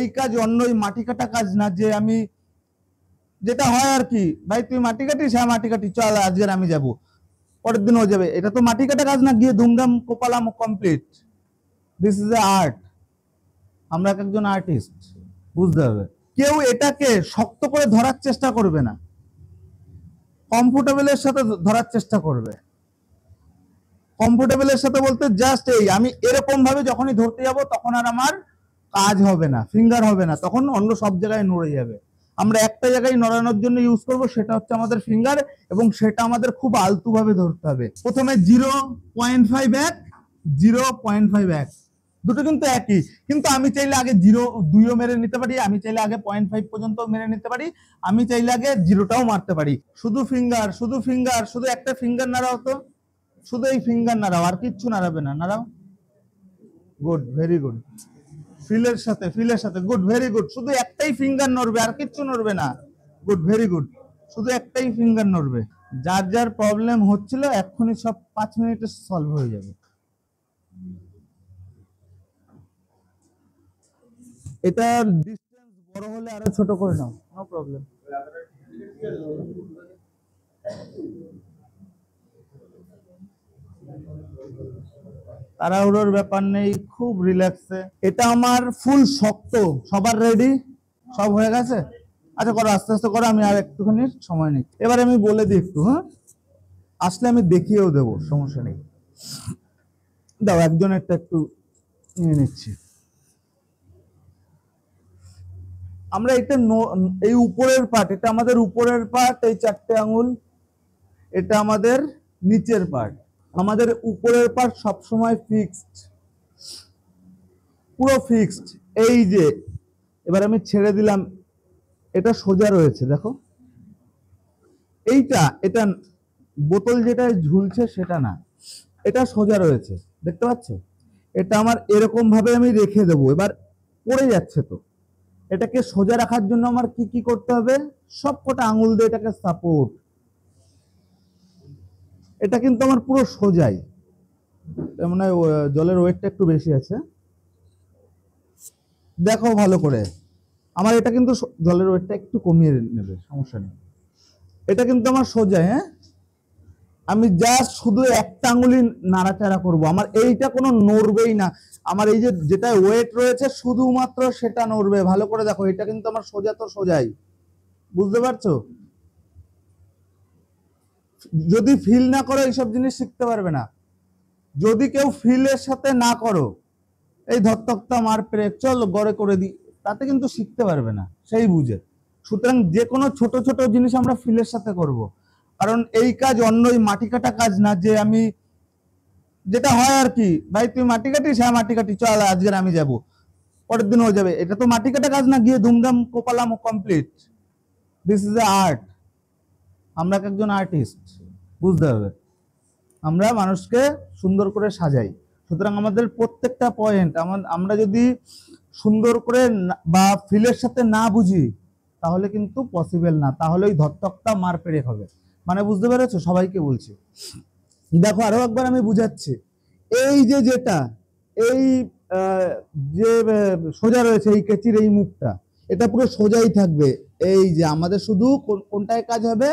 এই কাজ অন্য ওই মাটি কাটা কাজ না যে আমি যেটা হয় আর কি ভাই তুই মাটি কাটিস হ্যাঁ মাটি কাটি চল আজকের আমি যাব পরের দিন হয়ে যাবে এটা তো মাটি কাটা কাজ না গিয়ে ধুমধাম কোপালাম complete this is a art আমরা একজন আর্টিস্ট বুঝতে হবে কেউ এটাকে শক্ত করে ধরার চেষ্টা করবে না কমফোর্টেবলের সাথে ধরার চেষ্টা করবে কমফোর্টেবলের সাথে বলতে জাস্ট এই আমি এরকম ভাবে যখনই ধরতে যাব তখন আর আমার কাজ হবে না ফিঙ্গার হবে না তখন অন্য সব জায়গায় নড়ে যাবে আমরা একটা জায়গায় নড়ানোর জন্য ইউজ করব সেটা হচ্ছে আমাদের ফিঙ্গার এবং সেটা আমাদের খুব আলতুভাবে ধরতে হবে প্রথমে জিরো পয়েন্ট ফাইভ এক জিরো পয়েন্ট ফাইভ এক দুটো কিন্তু একই কিন্তু আমি চাইলে আগে জিরো দুইও মেরে নিতে পারি আমি চাইলে আগে পয়েন্ট ফাইভ পর্যন্ত মেরে নিতে পারি আমি চাইলে আগে জিরোটাও মারতে পারি শুধু ফিঙ্গার শুধু ফিঙ্গার শুধু একটা ফিঙ্গার নাড়াও তো শুধু এই ফিঙ্গার নাড়াও আর কিচ্ছু নাড়াবে না নাড়াও গুড ভেরি গুড ফিলের সাথে ফিলের সাথে গুড ভেরি গুড শুধু একটাই ফিঙ্গার নড়বে আর কিচ্ছু নড়বে না গুড ভেরি গুড শুধু একটাই ফিঙ্গার নড়বে যার যার প্রবলেম হচ্ছিল এক্ষুনি সব পাঁচ মিনিটে সলভ হয়ে যাবে এটার ডিসটেন্স বড় হলে আরো ছোট করে নাও নো প্রবলেম তাড়াহুড়োর ব্যাপার নেই খুব রিল্যাক্সে এটা আমার ফুল শক্ত সবার রেডি সব হয়ে গেছে আচ্ছা করো আস্তে আস্তে করো আমি আর একটুখানি সময় নিই এবার আমি বলে দিই একটু হ্যাঁ আসলে আমি দেখিয়েও দেবো সমস্যা নেই দাও একজনেরটা একটু নিয়ে নিচ্ছি আমরা এটা এই উপরের পার্ট এটা আমাদের উপরের পার্ট এই চারটে আঙুল এটা আমাদের নিচের পার্ট আমাদের উপরের পার সবসময় ফিক্সড পুরো ফিক্সড এই যে এবার আমি ছেড়ে দিলাম এটা সোজা রয়েছে দেখো এইটা এটা বোতল যেটা ঝুলছে সেটা না এটা সোজা রয়েছে দেখতে পাচ্ছ এটা আমার এরকম ভাবে আমি রেখে দেব এবার পড়ে যাচ্ছে তো এটাকে সোজা রাখার জন্য আমার কি কি করতে হবে সবকটা আঙুল দিয়ে এটাকে সাপোর্ট এটা কিন্তু আমার পুরো সোজাই মানে জলের ওয়েটটা একটু বেশি আছে দেখো ভালো করে আমার এটা কিন্তু জলের ওয়েটটা একটু কমিয়ে নেবে সমস্যা নেই এটা কিন্তু আমার সোজা হ্যাঁ আমি জাস্ট শুধু একটা আঙুলি নাড়াচাড়া করব আমার এইটা কোনো নড়বেই না আমার এই যে যেটা ওয়েট রয়েছে শুধুমাত্র সেটা নড়বে ভালো করে দেখো এটা কিন্তু আমার সোজা তো সোজাই বুঝতে পারছো যদি ফিল না করো এইসব জিনিস শিখতে পারবে না যদি কেউ ফিলের সাথে না করো এই ধত্তকতা পেরে চল গড়ে করে দিই তাতে কিন্তু শিখতে পারবে না সেই বুঝে সুতরাং যে কোনো ছোট ছোট জিনিস আমরা ফিলের সাথে করব। কারণ এই কাজ অন্য ওই মাটি কাটা কাজ না যে আমি যেটা হয় আর কি ভাই তুই মাটি কাটিস হ্যাঁ মাটি কাটি চল আজকের আমি যাব পরের দিন হয়ে যাবে এটা তো মাটি কাটা কাজ না গিয়ে ধুমধাম কোপালাম complete this is a art আমরা একজন আর্টিস্ট বুঝতে হবে আমরা মানুষকে সুন্দর করে সাজাই সুতরাং আমাদের প্রত্যেকটা পয়েন্ট আমরা যদি সুন্দর করে বা ফিলের সাথে না বুঝি তাহলে কিন্তু পসিবেল না তাহলে ওই ধত্তকটা মার পেরে হবে মানে বুঝতে পেরেছো সবাইকে বলছি দেখো আরো একবার আমি বুঝাচ্ছি এই যে যেটা এই যে সোজা রয়েছে এই কেচির এই মুখটা এটা পুরো সোজাই থাকবে এই যে আমাদের শুধু কোনটায় কাজ হবে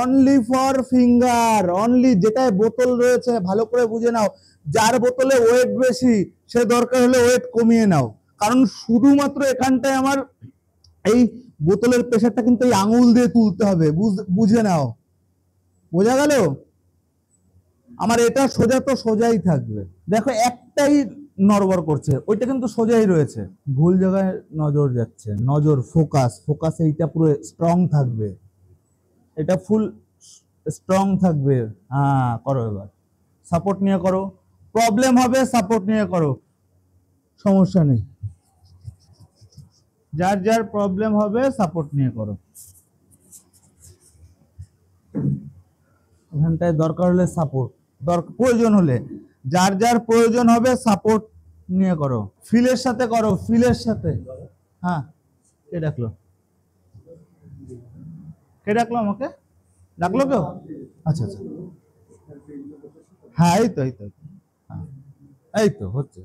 অনলি ফর ফিঙ্গার অনলি যেটায় বোতল রয়েছে ভালো করে বুঝে নাও যার বোতলে ওয়েট বেশি সে দরকার হলে ওয়েট কমিয়ে নাও কারণ শুধুমাত্র এখানটায় আমার এই বোতলের প্রেশারটা কিন্তু এই আঙুল দিয়ে তুলতে হবে বুঝে নাও বোঝা গেল আমার এটা সোজা তো সোজাই থাকবে দেখো একটাই নড়বড় করছে ওইটা কিন্তু সোজাই রয়েছে ভুল জায়গায় নজর যাচ্ছে নজর ফোকাস ফোকাস এইটা পুরো স্ট্রং থাকবে এটা ফুল স্ট্রং থাকবে হ্যাঁ করো এবার সাপোর্ট নিয়ে করো প্রবলেম হবে সাপোর্ট নিয়ে করো সমস্যা নেই যার যার প্রবলেম হবে সাপোর্ট নিয়ে করো এখানটায় দরকার হলে সাপোর্ট প্রয়োজন হলে যার যার প্রয়োজন হবে সাপোর্ট নিয়ে করো ফিলের সাথে করো ফিলের সাথে হ্যাঁ কে ডাকলো কে ডাকলো আমাকে ডাকলো কেউ আচ্ছা আচ্ছা হ্যাঁ এই তো এই তো এই তো হ্যাঁ। হচ্ছে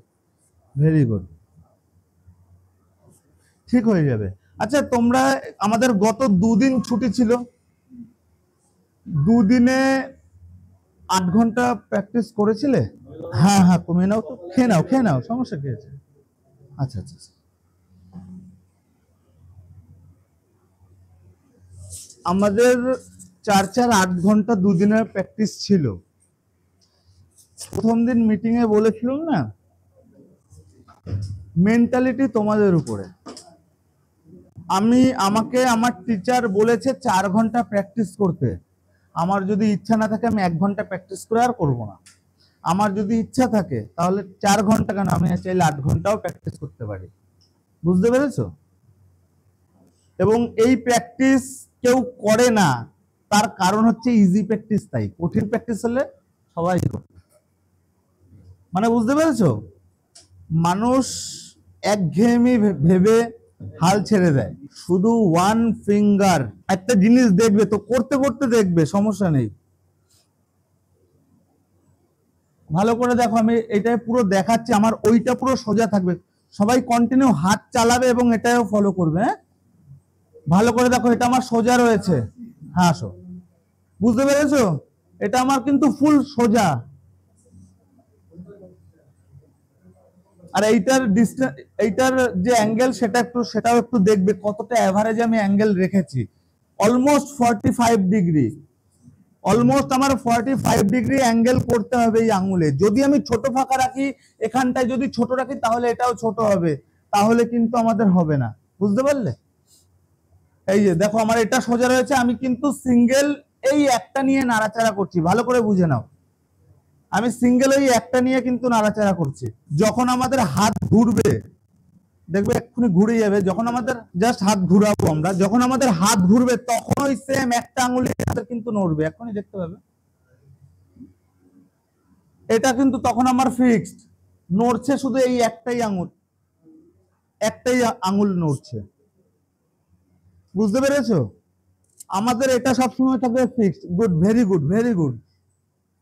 ভেরি গুড ঠিক হয়ে যাবে আচ্ছা তোমরা আমাদের গত দুদিন ছুটি ছিল দুদিনে আট ঘন্টা প্র্যাকটিস করেছিলে হ্যাঁ হ্যাঁ কমিয়ে নাও তো খেয়ে নাও খেয়ে নাও সমস্যা কি আছে আচ্ছা আচ্ছা, আচ্ছা। আমাদের চার চার আট ঘন্টা দুদিনের প্র্যাকটিস ছিল প্রথম দিন মিটিংয়ে বলেছিলাম না মেন্টালিটি তোমাদের উপরে আমি আমাকে আমার টিচার বলেছে চার ঘন্টা প্র্যাকটিস করতে আমার যদি ইচ্ছা না থাকে আমি এক ঘন্টা প্র্যাকটিস করে আর করবো না আমার যদি ইচ্ছা থাকে তাহলে চার ঘন্টা কেন আমি চাইলে আট ঘন্টাও প্র্যাকটিস করতে পারি বুঝতে পেরেছ এবং এই প্র্যাকটিস কেউ করে না তার কারণ হচ্ছে ইজি প্র্যাকটিস তাই কঠিন প্র্যাকটিস হলে সবাই মানে বুঝতে পেরেছো মানুষ একঘেয়েমি ভেবে হাল ছেড়ে দেয় শুধু ওয়ান ফিঙ্গার একটা জিনিস দেখবে তো করতে করতে দেখবে সমস্যা নেই ভালো করে দেখো আমি এটা পুরো দেখাচ্ছি আমার ওইটা পুরো সোজা থাকবে সবাই কন্টিনিউ হাত চালাবে এবং এটাও ফলো করবে হ্যাঁ ভালো করে দেখো এটা আমার সোজা রয়েছে হ্যাঁ আসো বুঝতে পেরেছো এটা আমার কিন্তু ফুল সোজা আর এইটার ডিস্টেন্স এইটার যে অ্যাঙ্গেল সেটা একটু সেটাও একটু দেখবে কতটা অ্যাভারেজ আমি অ্যাঙ্গেল রেখেছি almost forty five degree almost আমার ফর্টি ফাইভ ডিগ্রি অ্যাঙ্গেল করতে হবে এই আঙুলে যদি আমি ছোট ফাঁকা রাখি এখানটায় যদি ছোট রাখি তাহলে এটাও ছোট হবে তাহলে কিন্তু আমাদের হবে না বুঝতে পারলে এই যে দেখো আমার এটা সোজা রয়েছে আমি কিন্তু সিঙ্গেল এই একটা নিয়ে নাড়াচাড়া করছি ভালো করে বুঝে নাও আমি সিঙ্গেল ওই একটা নিয়ে কিন্তু নাড়াচাড়া করছি যখন আমাদের হাত ঘুরবে দেখবে এক্ষুনি ঘুরে যাবে যখন আমাদের জাস্ট হাত ঘুরাবো আমরা যখন আমাদের হাত ঘুরবে তখন ওই সেম একটা আঙুলি কিন্তু নড়বে এখনই দেখতে পাবে এটা কিন্তু তখন আমার ফিক্সড নড়ছে শুধু এই একটাই আঙুল একটাই আঙুল নড়ছে বুঝতে পেরেছো আমাদের এটা সবসময় থাকবে fixed good very good very good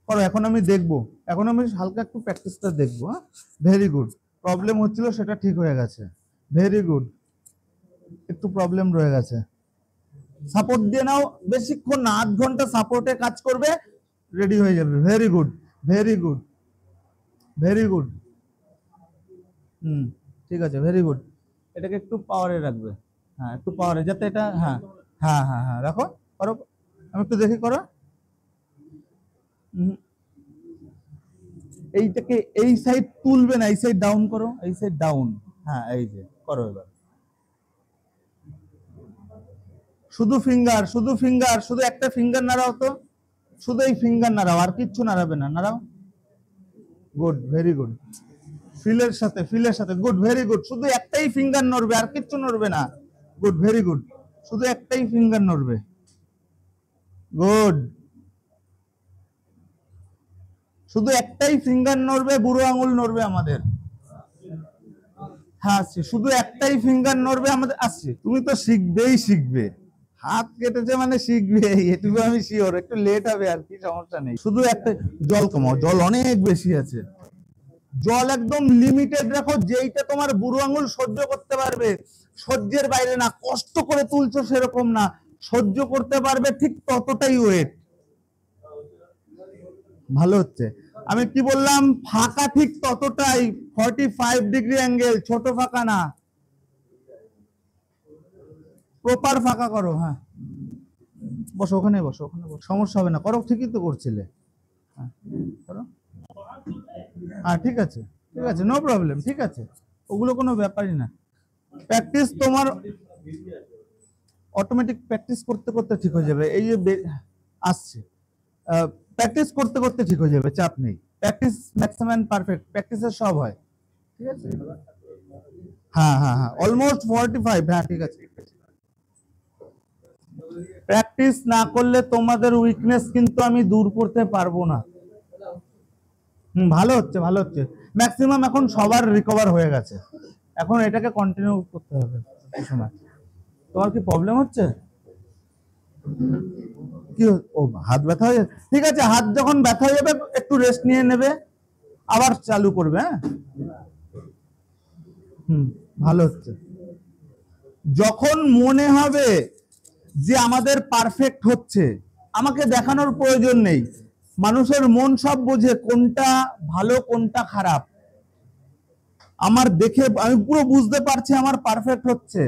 করো এখন আমি দেখবো এখন আমি হালকা একটু প্র্যাকটিসটা দেখবো হ্যাঁ ভেরি গুড প্রবলেম হচ্ছিল সেটা ঠিক হয়ে গেছে ভেরি গুড একটু প্রবলেম রয়ে গেছে সাপোর্ট দিয়ে নাও বেশিক্ষণ না আধ ঘন্টা সাপোর্টে কাজ করবে রেডি হয়ে যাবে very good very good very good hmm ঠিক আছে ভেরি গুড এটাকে একটু পাওয়ারে রাখবে হ্যাঁ একটু পাওয়ারে যাতে এটা হ্যাঁ হ্যাঁ হ্যাঁ হ্যাঁ রাখো করো আমি একটু দেখি করো এইটাকে এই সাইড তুলবে না এই সাইড ডাউন করো এই সাইড ডাউন হ্যাঁ এই যে করো এবার শুধু ফিঙ্গার শুধু ফিঙ্গার শুধু একটা ফিঙ্গার নাড়াও তো শুধু এই ফিঙ্গার নাড়াও আর কিচ্ছু নাড়াবে না নাড়াও গুড ভেরি গুড ফিলের সাথে ফিলের সাথে গুড ভেরি গুড শুধু একটাই ফিঙ্গার নড়বে আর কিচ্ছু নড়বে না গুড ভেরি গুড শুধু একটাই ফিঙ্গার নড়বে গুড শুধু একটাই ফিঙ্গার নড়বে বুড়ো আঙুল নড়বে আমাদের হ্যাঁ আসছে শুধু একটাই ফিঙ্গার নড়বে আমাদের আসছে তুমি তো শিখবেই শিখবে হাত কেটেছে মানে শিখবে এটুকু আমি শিওর একটু লেট হবে আর কি সমস্যা নেই শুধু একটা জল কমাও জল অনেক বেশি আছে জল একদম লিমিটেড রাখো যেইটা তোমার বুড়ো আঙুল সহ্য করতে পারবে সহ্যের বাইরে না কষ্ট করে তুলছো সেরকম না সহ্য করতে পারবে ঠিক ততটাই ওয়েট ভালো হচ্ছে আমি কি বললাম ফাঁকা ঠিক ততটাই ফর্টি ফাইভ ডিগ্রি অ্যাঙ্গেল ছোট ফাঁকা না প্রপার ফাঁকা করো হ্যাঁ বসো ওখানে বসো ওখানে সমস্যা হবে না করো ঠিকই তো করছিলে হ্যাঁ করো হ্যাঁ ঠিক আছে ঠিক আছে নো প্রবলেম ঠিক আছে ওগুলো কোনো ব্যাপারই না প্র্যাকটিস তোমার অটোমেটিক প্র্যাকটিস করতে করতে ঠিক হয়ে যাবে এই যে আসছে প্র্যাকটিস করতে করতে ঠিক হয়ে যাবে চাপ নেই প্র্যাকটিস ম্যাক্সিমাম পারফেক্ট প্র্যাকটিসের সব হয় ঠিক আছে হ্যাঁ হ্যাঁ হ্যাঁ অলমোস্ট ফর্টি ফাইভ হ্যাঁ ঠিক আছে প্র্যাকটিস না করলে তোমাদের উইকনেস কিন্তু আমি দূর করতে পারবো না হুম ভালো হচ্ছে ভালো হচ্ছে ম্যাক্সিমাম এখন সবার রিকভার হয়ে গেছে এখন এটাকে কন্টিনিউ করতে হবে সময় তোমার কি প্রবলেম হচ্ছে কি ও হাত ব্যথা হয়ে যাবে ঠিক আছে হাত যখন ব্যথা হয়ে যাবে একটু রেস্ট নিয়ে নেবে আবার চালু করবে হ্যাঁ হুম ভালো হচ্ছে যখন মনে হবে যে আমাদের পারফেক্ট হচ্ছে আমাকে দেখানোর প্রয়োজন নেই মানুষের মন সব বোঝে কোনটা ভালো কোনটা খারাপ আমার দেখে আমি পুরো বুঝতে পারছি আমার পারফেক্ট হচ্ছে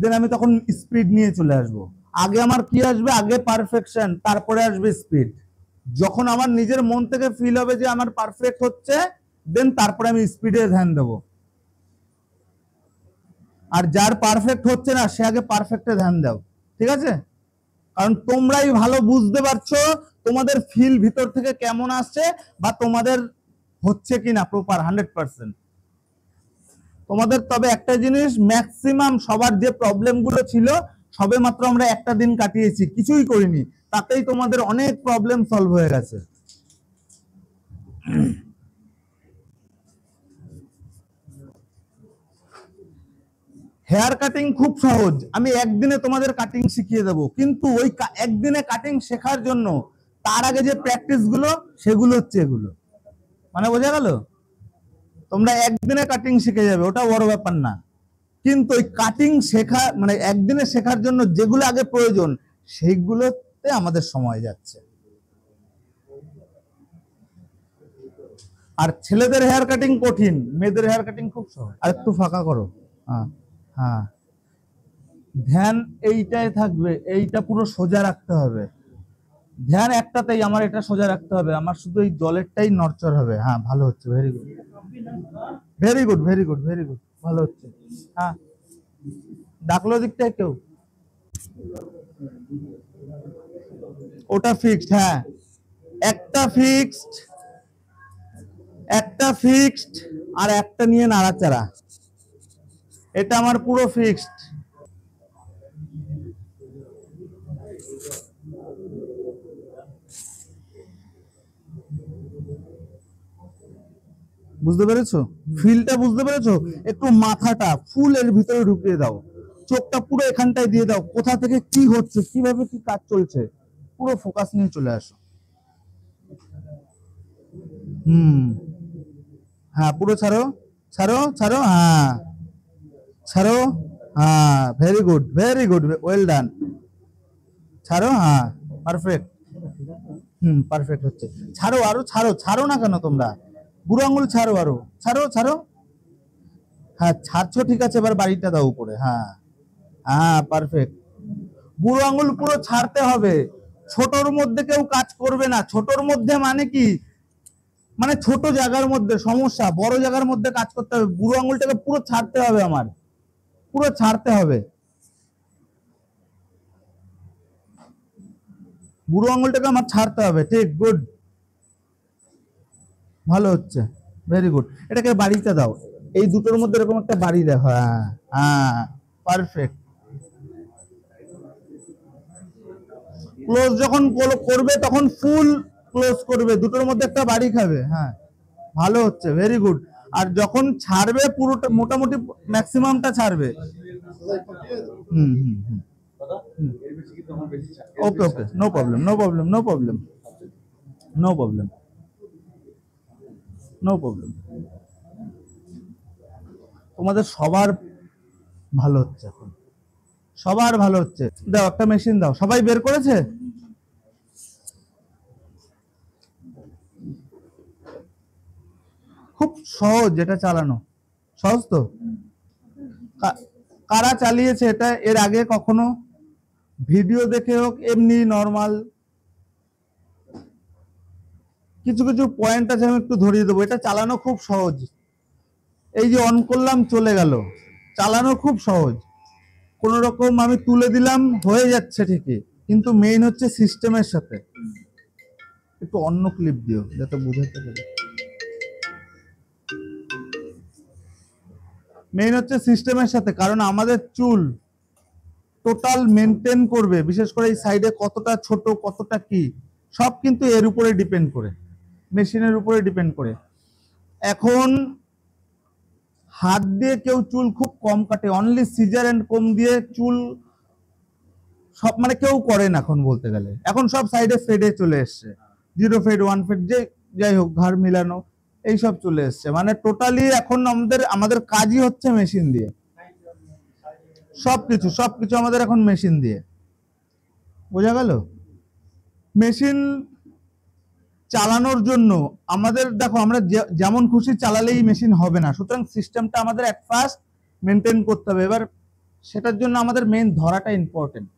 দেন আমি তখন স্পিড নিয়ে চলে আসব। আগে আমার কি আসবে আগে পারফেকশন তারপরে আসবে স্পিড যখন আমার নিজের মন থেকে ফিল হবে যে আমার পারফেক্ট হচ্ছে দেন তারপরে আমি স্পিডে ধ্যান দেবো আর যার পারফেক্ট হচ্ছে না সে আগে পারফেক্টে ধ্যান দাও ঠিক আছে কারণ তোমরাই ভালো বুঝতে পারছো তোমাদের ফিল ভিতর থেকে কেমন আসছে বা তোমাদের হচ্ছে কিনা প্রপার হান্ড্রেড পার্সেন্ট তোমাদের তবে একটা জিনিস ম্যাক্সিমাম সবার যে প্রবলেমগুলো ছিল সবে মাত্র আমরা একটা দিন কাটিয়েছি কিছুই করিনি তাতেই তোমাদের অনেক প্রবলেম সলভ হয়ে গেছে হেয়ার কাটিং খুব সহজ আমি একদিনে তোমাদের কাটিং শিখিয়ে দেব কিন্তু ওই একদিনে কাটিং শেখার জন্য তার আগে যে প্র্যাকটিসগুলো সেগুলো হচ্ছে এগুলো মানে বোঝা গেল তোমরা একদিনে কাটিং শিখে যাবে ওটা বড় ব্যাপার না কিন্তু ওই কাটিং শেখা মানে একদিনে শেখার জন্য যেগুলো আগে প্রয়োজন সেইগুলোতে আমাদের সময় যাচ্ছে আর ছেলেদের হেয়ার কাটিং কঠিন মেয়েদের হেয়ার কাটিং খুব সহজ আর একটু ফাঁকা করো হ্যাঁ হ্যাঁ ধ্যান এইটাই থাকবে এইটা পুরো সোজা রাখতে হবে ধ্যান একটাতেই আমার এটা সোজা রাখতে হবে আমার শুধু এই জলেরটাই নরচর হবে হ্যাঁ ভালো হচ্ছে very good very good very good very good ভালো হচ্ছে হ্যাঁ ডাকলো দিকটা কেউ ওটা ফিক্সড হ্যাঁ একটা ফিক্সড একটা ফিক্সড আর একটা নিয়ে নাড়াচাড়া এটা আমার পুরো ফিক্সড বুঝতে পেরেছো ফিলটা বুঝতে পেরেছো একটু মাথাটা ফুল এর ভিতরে ঢুকিয়ে দাও চোখটা পুরো এখানটায় দিয়ে দাও কোথা থেকে কি হচ্ছে কিভাবে কি কাজ চলছে পুরো ফোকাস নিয়ে চলে আসো হুম হ্যাঁ পুরো ছাড়ো ছাড়ো ছাড়ো হ্যাঁ ছাড়ো হ্যাঁ very good very good well done ছাড়ো হ্যাঁ পারফেক্ট হুম পারফেক্ট হচ্ছে ছাড়ো আরো ছাড়ো ছাড়ো না কেন তোমরা বুড়ো আঙুল ছাড়ো আরো ছাড়ো ছাড়ো হ্যাঁ ছাড়ছো ঠিক আছে এবার বাড়িটা দাও উপরে হ্যাঁ হ্যাঁ পারফেক্ট বুড়ো আঙুল পুরো ছাড়তে হবে ছোটর মধ্যে কেউ কাজ করবে না ছোটর মধ্যে মানে কি মানে ছোট জায়গার মধ্যে সমস্যা বড় জায়গার মধ্যে কাজ করতে হবে বুড়ো আঙুলটাকে পুরো ছাড়তে হবে আমার পুরো ছাড়তে হবে বুড়ো আঙুলটাকে আমার ছাড়তে হবে ঠিক গুড ভালো হচ্ছে ভেরি গুড এটাকে বাড়িতে দাও এই দুটোর মধ্যে এরকম একটা বাড়ি দেখো হ্যাঁ হ্যাঁ পারফেক্ট ক্লোজ যখন করবে তখন ফুল ক্লোজ করবে দুটোর মধ্যে একটা বাড়ি খাবে হ্যাঁ ভালো হচ্ছে ভেরি গুড আর যখন ছাড়বে পুরোটা মোটামুটি ম্যাক্সিমামটা ছাড়বে hmm hmm hmm okay okay no problem no problem no problem no problem no problem তোমাদের সবার ভালো হচ্ছে এখন সবার ভালো হচ্ছে দাও একটা মেশিন দাও সবাই বের করেছে খুব সহজ এটা চালানো সহজ তো কারা চালিয়েছে এটা এর আগে কখনো ভিডিও দেখে হোক এমনি নর্মাল কিছু কিছু পয়েন্ট আছে আমি একটু ধরিয়ে দেবো এটা চালানো খুব সহজ এই যে অন করলাম চলে গেল চালানো খুব সহজ কোন রকম আমি তুলে দিলাম হয়ে যাচ্ছে ঠিকই কিন্তু মেইন হচ্ছে সিস্টেমের সাথে একটু অন্য ক্লিপ দিও যাতে বুঝাতে পারি মেইন হচ্ছে সিস্টেমের সাথে কারণ আমাদের চুল টোটাল মেনটেন করবে বিশেষ করে এই সাইডে কতটা ছোট কতটা কি সব কিন্তু এর উপরে ডিপেন্ড করে মেশিনের উপরে ডিপেন্ড করে এখন হাত দিয়ে কেউ চুল খুব কম কাটে অনলি সিজার অ্যান্ড কম দিয়ে চুল সব মানে কেউ করেন এখন বলতে গেলে এখন সব সাইডে ফেডে চলে এসছে জিরো ফেড ওয়ান ফেড যে যাই হোক ঘর মিলানো এইসব চলে এসছে মানে টোটালি এখন আমাদের আমাদের কাজই হচ্ছে মেশিন দিয়ে সব কিছু সব কিছু আমাদের এখন মেশিন দিয়ে বোঝা গেল মেশিন চালানোর জন্য আমাদের দেখো আমরা যেমন খুশি চালালেই মেশিন হবে না সুতরাং সিস্টেমটা আমাদের অ্যাট ফার্স্ট মেনটেন করতে হবে এবার সেটার জন্য আমাদের মেন ধরাটা ইম্পর্টেন্ট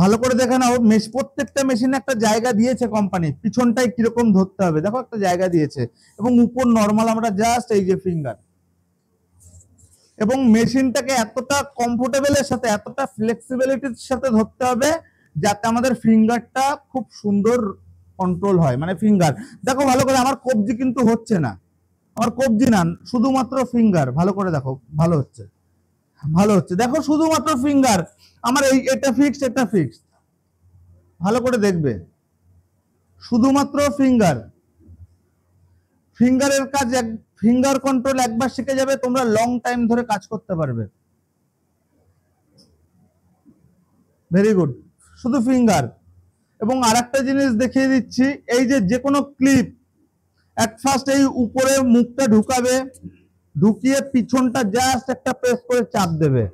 ভালো করে দেখে নাও প্রত্যেকটা মেশিনে একটা জায়গা দিয়েছে কোম্পানি পিছনটাই কিরকম ধরতে হবে দেখো একটা জায়গা দিয়েছে এবং উপর নর্মাল আমরা জাস্ট এই যে ফিঙ্গার এবং মেশিনটাকে এতটা কমফোর্টেবলের সাথে এতটা ফ্লেক্সিবিলিটির সাথে ধরতে হবে যাতে আমাদের ফিঙ্গারটা খুব সুন্দর কন্ট্রোল হয় মানে ফিঙ্গার দেখো ভালো করে আমার কবজি কিন্তু হচ্ছে না আমার কবজি না শুধুমাত্র ফিঙ্গার ভালো করে দেখো ভালো হচ্ছে ভালো হচ্ছে দেখো শুধুমাত্র ফিঙ্গার আমার এই এটা ফিক্সড এটা ফিক্সড ভালো করে দেখবে শুধুমাত্র ফিঙ্গার ফিঙ্গারের কাজ এক ফিঙ্গার কন্ট্রোল একবার শিখে যাবে তোমরা লং টাইম ধরে কাজ করতে পারবে ভেরি গুড শুধু ফিঙ্গার এবং আর একটা জিনিস দেখিয়ে দিচ্ছি এই যে যে কোনো ক্লিপ এক ফার্স্ট এই উপরে মুখটা ঢুকাবে ঢুকিয়ে পিছনটা জাস্ট একটা প্রেস করে চাপ দেবে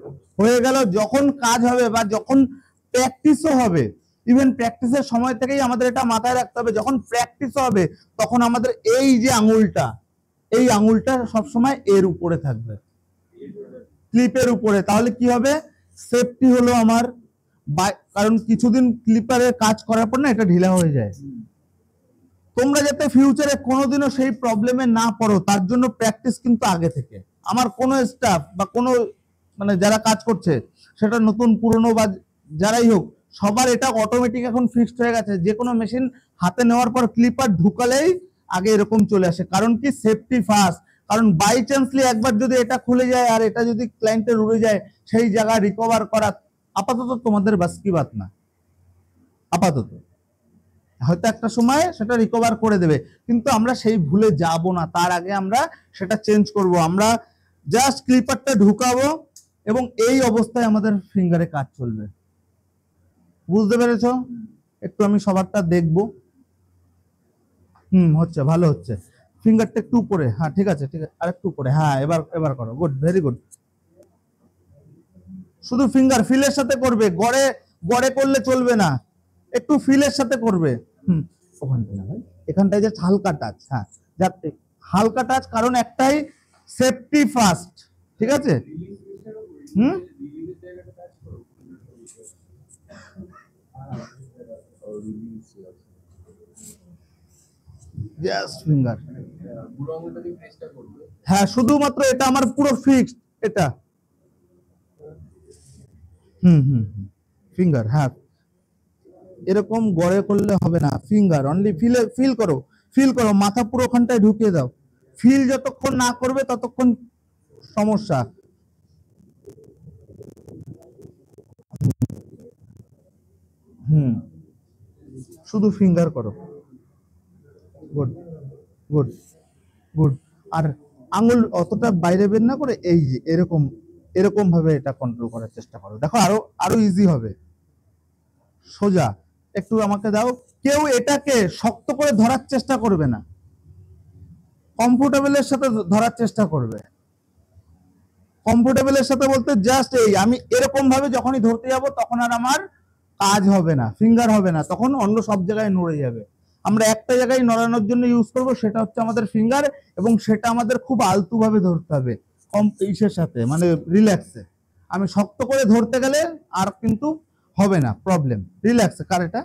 হয়ে গেল যখন কাজ হবে বা যখন প্র্যাকটিসও হবে ইভেন প্র্যাকটিসের সময় থেকেই আমাদের এটা মাথায় রাখতে হবে যখন প্র্যাকটিস হবে তখন আমাদের এই যে আঙুলটা এই আঙুলটা সবসময় এর উপরে থাকবে ক্লিপের উপরে তাহলে কি হবে সেফটি হলো আমার বা কারণ কিছুদিন ক্লিপারে কাজ করার পর না এটা ঢিলা হয়ে যায় তোমরা যাতে ফিউচারে কোনোদিনও সেই প্রবলেমে না পড়ো তার জন্য প্র্যাকটিস কিন্তু আগে থেকে আমার কোনো স্টাফ বা কোনো মানে যারা কাজ করছে সেটা নতুন পুরনো বা যারাই হোক সবার এটা অটোমেটিক এখন ফিক্সড হয়ে গেছে যে কোনো মেশিন হাতে নেওয়ার পর ক্লিপার ঢুকালেই আগে এরকম চলে আসে কারণ কি সেফটি ফার্স্ট কারণ বাই চান্সলি একবার যদি এটা খুলে যায় আর এটা যদি ক্লায়েন্টের উড়ে যায় সেই জায়গা রিকভার করা আপাতত তোমাদের বাস্কিবাত না আপাতত হয়তো একটা সময় সেটা রিকভার করে দেবে কিন্তু আমরা সেই ভুলে যাব না তার আগে আমরা সেটা চেঞ্জ করব আমরা জাস্ট ক্লিপারটা ঢুকাবো এবং এই অবস্থায় আমাদের ফিঙ্গারে কাজ চলবে বুঝতে পেরেছ একটু আমি সবারটা দেখব হুম হচ্ছে ভালো হচ্ছে ফিঙ্গারটা একটু উপরে হ্যাঁ ঠিক আছে ঠিক আছে আর একটু উপরে হ্যাঁ এবার এবার করো গুড ভেরি গুড শুধু ফিঙ্গার ফিলের সাথে করবে গড়ে গড়ে করলে চলবে না একটু ফিলের সাথে করবে হুম ভাই এখানটায় যে হালকা টাচ হ্যাঁ যাতে হালকা টাচ কারণ একটাই সেফটি ফার্স্ট ঠিক আছে হুম ফিঙ্গার হ্যাঁ শুধুমাত্র এটা আমার পুরো ফিক্সড এটা হুম হুম ফিঙ্গার হ্যাঁ এরকম গড়ে করলে হবে না ফিঙ্গার অনলি ফিলে ফিল করো ফিল করো মাথা পুরো ওখানটায় ঢুকিয়ে দাও ফিল যতক্ষণ না করবে ততক্ষণ সমস্যা হুম শুধু ফিঙ্গার করো গুড গুড গুড আর আঙুল অতটা বাইরে বের না করে এই যে এরকম এরকম ভাবে এটা কন্ট্রোল করার চেষ্টা করো দেখো আরো আরো ইজি হবে সোজা একটু আমাকে দাও কেউ এটাকে শক্ত করে ধরার চেষ্টা করবে না কমফোর্টেবলের সাথে ধরার চেষ্টা করবে কমফোর্টেবলের সাথে বলতে জাস্ট এই আমি এরকম ভাবে যখনই ধরতে যাব তখন আর আমার কাজ হবে না ফিঙ্গার হবে না তখন অন্য সব জায়গায় নড়ে যাবে আমরা একটা জায়গায় নড়ানোর জন্য ইউজ করব সেটা হচ্ছে আমাদের ফিঙ্গার এবং সেটা আমাদের খুব আলতুভাবে ধরতে হবে কম ইসের সাথে মানে রিল্যাক্সে আমি শক্ত করে ধরতে গেলে আর কিন্তু হবে না প্রবলেম রিল্যাক্সে কার এটা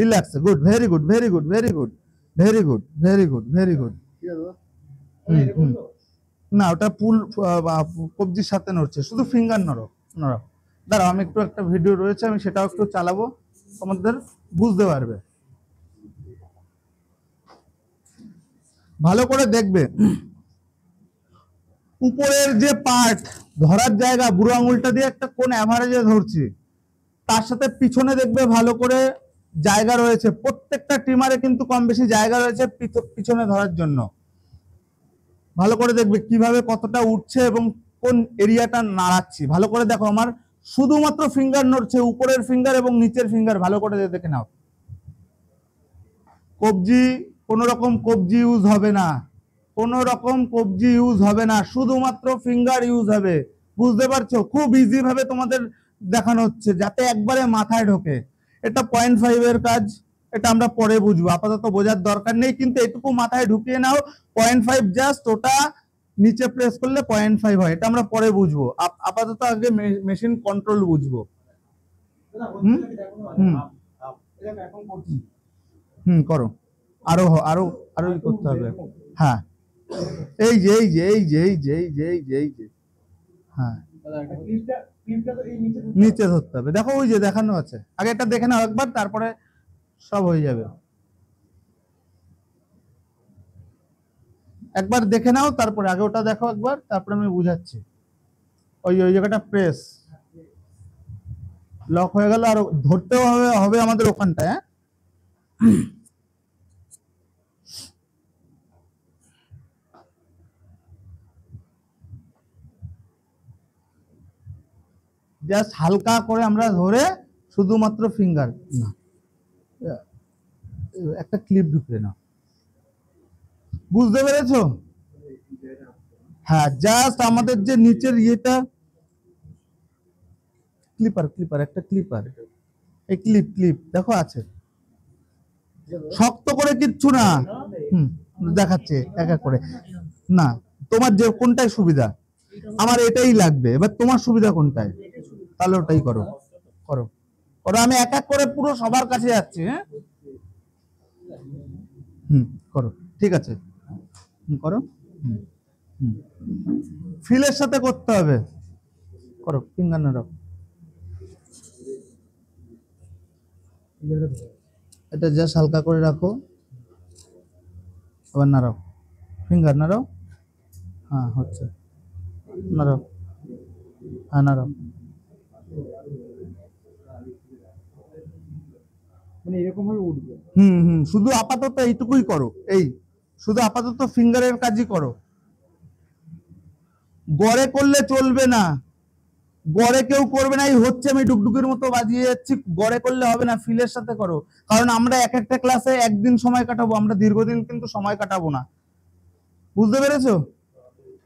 রিল্যাক্সে good very good very good very good very good very good very good না ওটা পুল কবজির সাথে নড়ছে শুধু ফিঙ্গার নড়ো নড়ো দাঁড়াও আমি একটু একটা ভিডিও রয়েছে আমি সেটাও একটু চালাবো তোমাদের বুঝতে পারবে ভালো করে দেখবে উপরের যে পার্ট ধরার জায়গা বুড়ো আঙুলটা দিয়ে একটা কোন অ্যাভারেজে ধরছি তার সাথে পিছনে দেখবে ভালো করে জায়গা রয়েছে প্রত্যেকটা ট্রিমারে কিন্তু কম বেশি জায়গা রয়েছে পিছনে ধরার জন্য ভালো করে দেখবে কিভাবে কতটা উঠছে এবং কোন এরিয়াটা নাড়াচ্ছি ভালো করে দেখো আমার শুধুমাত্র ফিঙ্গার নড়ছে উপরের ফিঙ্গার এবং নিচের ফিঙ্গার ভালো করে দেখে নাও কবজি কোনো রকম কবজি ইউজ হবে না কোনো রকম কবজি ইউজ হবে না শুধুমাত্র ফিঙ্গার ইউজ হবে বুঝতে পারছো খুব ইজি ভাবে তোমাদের দেখানো হচ্ছে যাতে একবারে মাথায় ঢোকে এটা পয়েন্ট ফাইভের কাজ এটা আমরা পরে বুঝবো আপাতত বোঝার দরকার নেই কিন্তু এটুকু মাথায় ঢুকিয়ে নাও পয়েন্ট ফাইভ জাস্ট ওটা নিচে প্রেস করলে পয়েন্ট ফাইভ হয় এটা আমরা পরে বুঝবো আপাতত আগে মেশিন কন্ট্রোল বুঝবো হুম হুম হুম করো আরো আরো আরো করতে হবে হ্যাঁ এই যে এই যে এই যে এই যে এই যে এই যে এই যে হ্যাঁ নিচে ধরতে হবে দেখো ওই যে দেখানো আছে আগে একটা দেখে নাও একবার তারপরে সব হয়ে যাবে একবার দেখে নাও তারপরে আগে ওটা দেখো একবার তারপরে আমি বুঝাচ্ছি ওই ওই জায়গাটা প্রেস লক হয়ে গেল আর ধরতেও হবে হবে আমাদের ওখানটায় হ্যাঁ জাস্ট হালকা করে আমরা ধরে শুধুমাত্র ফিঙ্গার না একটা ক্লিপ ঢুকলে না বুঝতে পেরেছ হ্যাঁ জাস্ট আমাদের যে নিচের ইয়েটা ক্লিপার ক্লিপার একটা ক্লিপার এই ক্লিপ ক্লিপ দেখো আছে শক্ত করে কিচ্ছু না হুম দেখাচ্ছে এক এক করে না তোমার যে কোনটাই সুবিধা আমার এটাই লাগবে এবার তোমার সুবিধা কোনটায় তাহলে ওটাই করো করো করো আমি এক এক করে পুরো সবার কাছে যাচ্ছি হ্যাঁ হুম করো ঠিক আছে করো ফিলের সাথে করতে হবে করো ফিঙ্গার নাড়াও এটা জাস্ট হালকা করে রাখো আবার নাড়াও ফিঙ্গার নাড়াও হ্যাঁ হচ্ছে নাড়াও হ্যাঁ নাড়াও মানে এরকম ভাবে উঠবে হুম হুম শুধু আপাতত এইটুকুই করো এই শুধু আপাতত ফিঙ্গারের কাজই করো গড়ে করলে চলবে না গড়ে কেউ করবে না এই হচ্ছে আমি ডুকডুকির মতো বাজিয়ে যাচ্ছি গড়ে করলে হবে না ফিলের সাথে করো কারণ আমরা এক একটা ক্লাসে একদিন সময় কাটাবো আমরা দীর্ঘদিন কিন্তু সময় কাটাবো না বুঝতে পেরেছো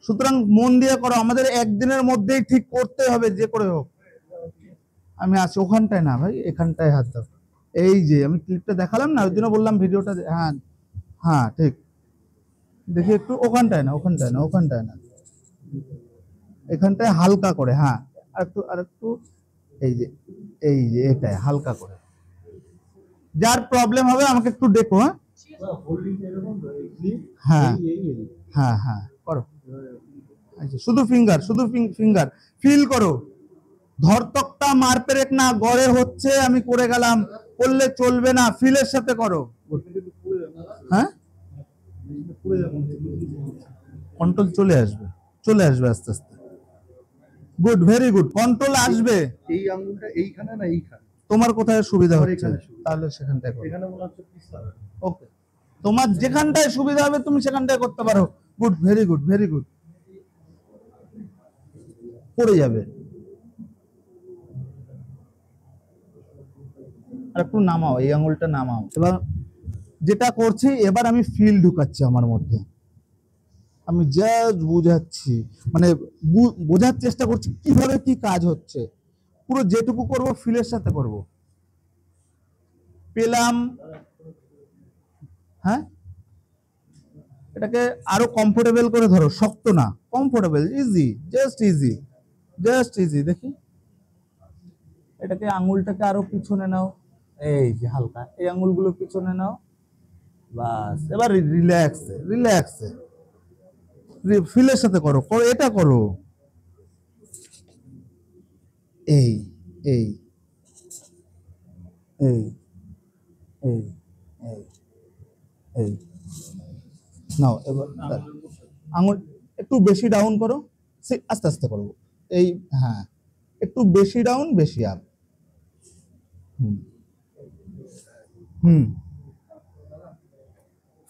সুতরাং মন দিয়ে করো আমাদের একদিনের মধ্যেই ঠিক করতে হবে যে করে হোক আমি আছি ওখানটায় না ভাই এখানটায় হাত দাও এই যে আমি ক্লিপটা দেখালাম না ওই জন্য বললাম ভিডিওটা হ্যাঁ হ্যাঁ ঠিক দেখি একটু ওখানটায় না ওখানটায় না ওখানটায় না এখানটায় হালকা করে হ্যাঁ আর একটু আর একটু এই যে এই যে এটাই হালকা করে যার প্রবলেম হবে আমাকে একটু দেখো হ্যাঁ হ্যাঁ হ্যাঁ হ্যাঁ করো আচ্ছা শুধু ফিঙ্গার শুধু ফিঙ্গার ফিল করো ধরতকটা মারপেরেক না গড়ে হচ্ছে আমি করে গেলাম করলে চলবে না ফিলের সাথে করো হ্যাঁ কন্ট্রোল চলে আসবে চলে আসবে আস্তে আস্তে গুড ভেরি গুড কন্ট্রোল আসবে এই আঙ্গুলটা এইখানে না এইখানে তোমার কোথায় সুবিধা হচ্ছে তাহলে সেখানটায় এখানে মনে হচ্ছে ওকে তোমার যেখানটায় সুবিধা হবে তুমি সেখানটায় করতে পারো good very good very good পড়ে যাবে আর একটু নামাও এই আঙুলটা নামাও এবার যেটা করছি এবার আমি ফিল ঢুকাচ্ছি আমার মধ্যে আমি জাস্ট বোঝাচ্ছি মানে বোঝার চেষ্টা করছি কিভাবে কি কাজ হচ্ছে পুরো যেটুকু করব ফিলের সাথে করব পেলাম হ্যাঁ এটাকে আরো কমফোর্টেবল করে ধরো শক্ত না comfortable easy just easy just easy দেখি এটাকে আঙুলটাকে আরো পিছনে নাও এই যে হালকা এই আঙুলগুলো পিছনে নাও বাস এবার রিল্যাক্সে রিল্যাক্সে ফিলের সাথে করো করো এটা করো এই এই এই এই এই এই নাও এবার আঙুল একটু বেশি ডাউন করো সে আস্তে আস্তে করবো এই হ্যাঁ একটু বেশি ডাউন বেশি আপ হুম হুম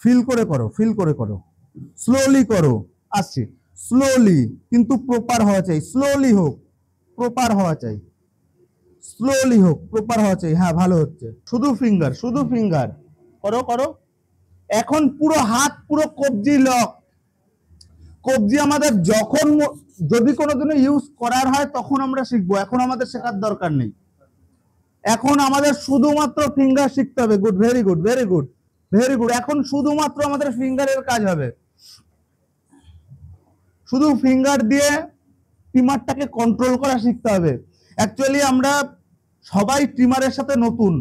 ফিল করে করো ফিল করে করো স্লোলি করো আসছে স্লোলি কিন্তু প্রপার হওয়া চাই স্লোলি হোক প্রপার হওয়া চাই স্লোলি হোক প্রপার হওয়া চাই হ্যাঁ ভালো হচ্ছে শুধু ফিঙ্গার শুধু ফিঙ্গার করো করো এখন পুরো হাত পুরো কবজি লক কবজি আমাদের যখন যদি কোনো দিনও ইউজ করার হয় তখন আমরা শিখবো এখন আমাদের শেখার দরকার নেই এখন আমাদের শুধুমাত্র ফিঙ্গার শিখতে হবে good very good very good very good এখন শুধুমাত্র আমাদের ফিঙ্গারের কাজ হবে শুধু ফিঙ্গার দিয়ে ট্রিমারটাকে কন্ট্রোল করা শিখতে হবে অ্যাকচুয়ালি আমরা সবাই ট্রিমারের সাথে নতুন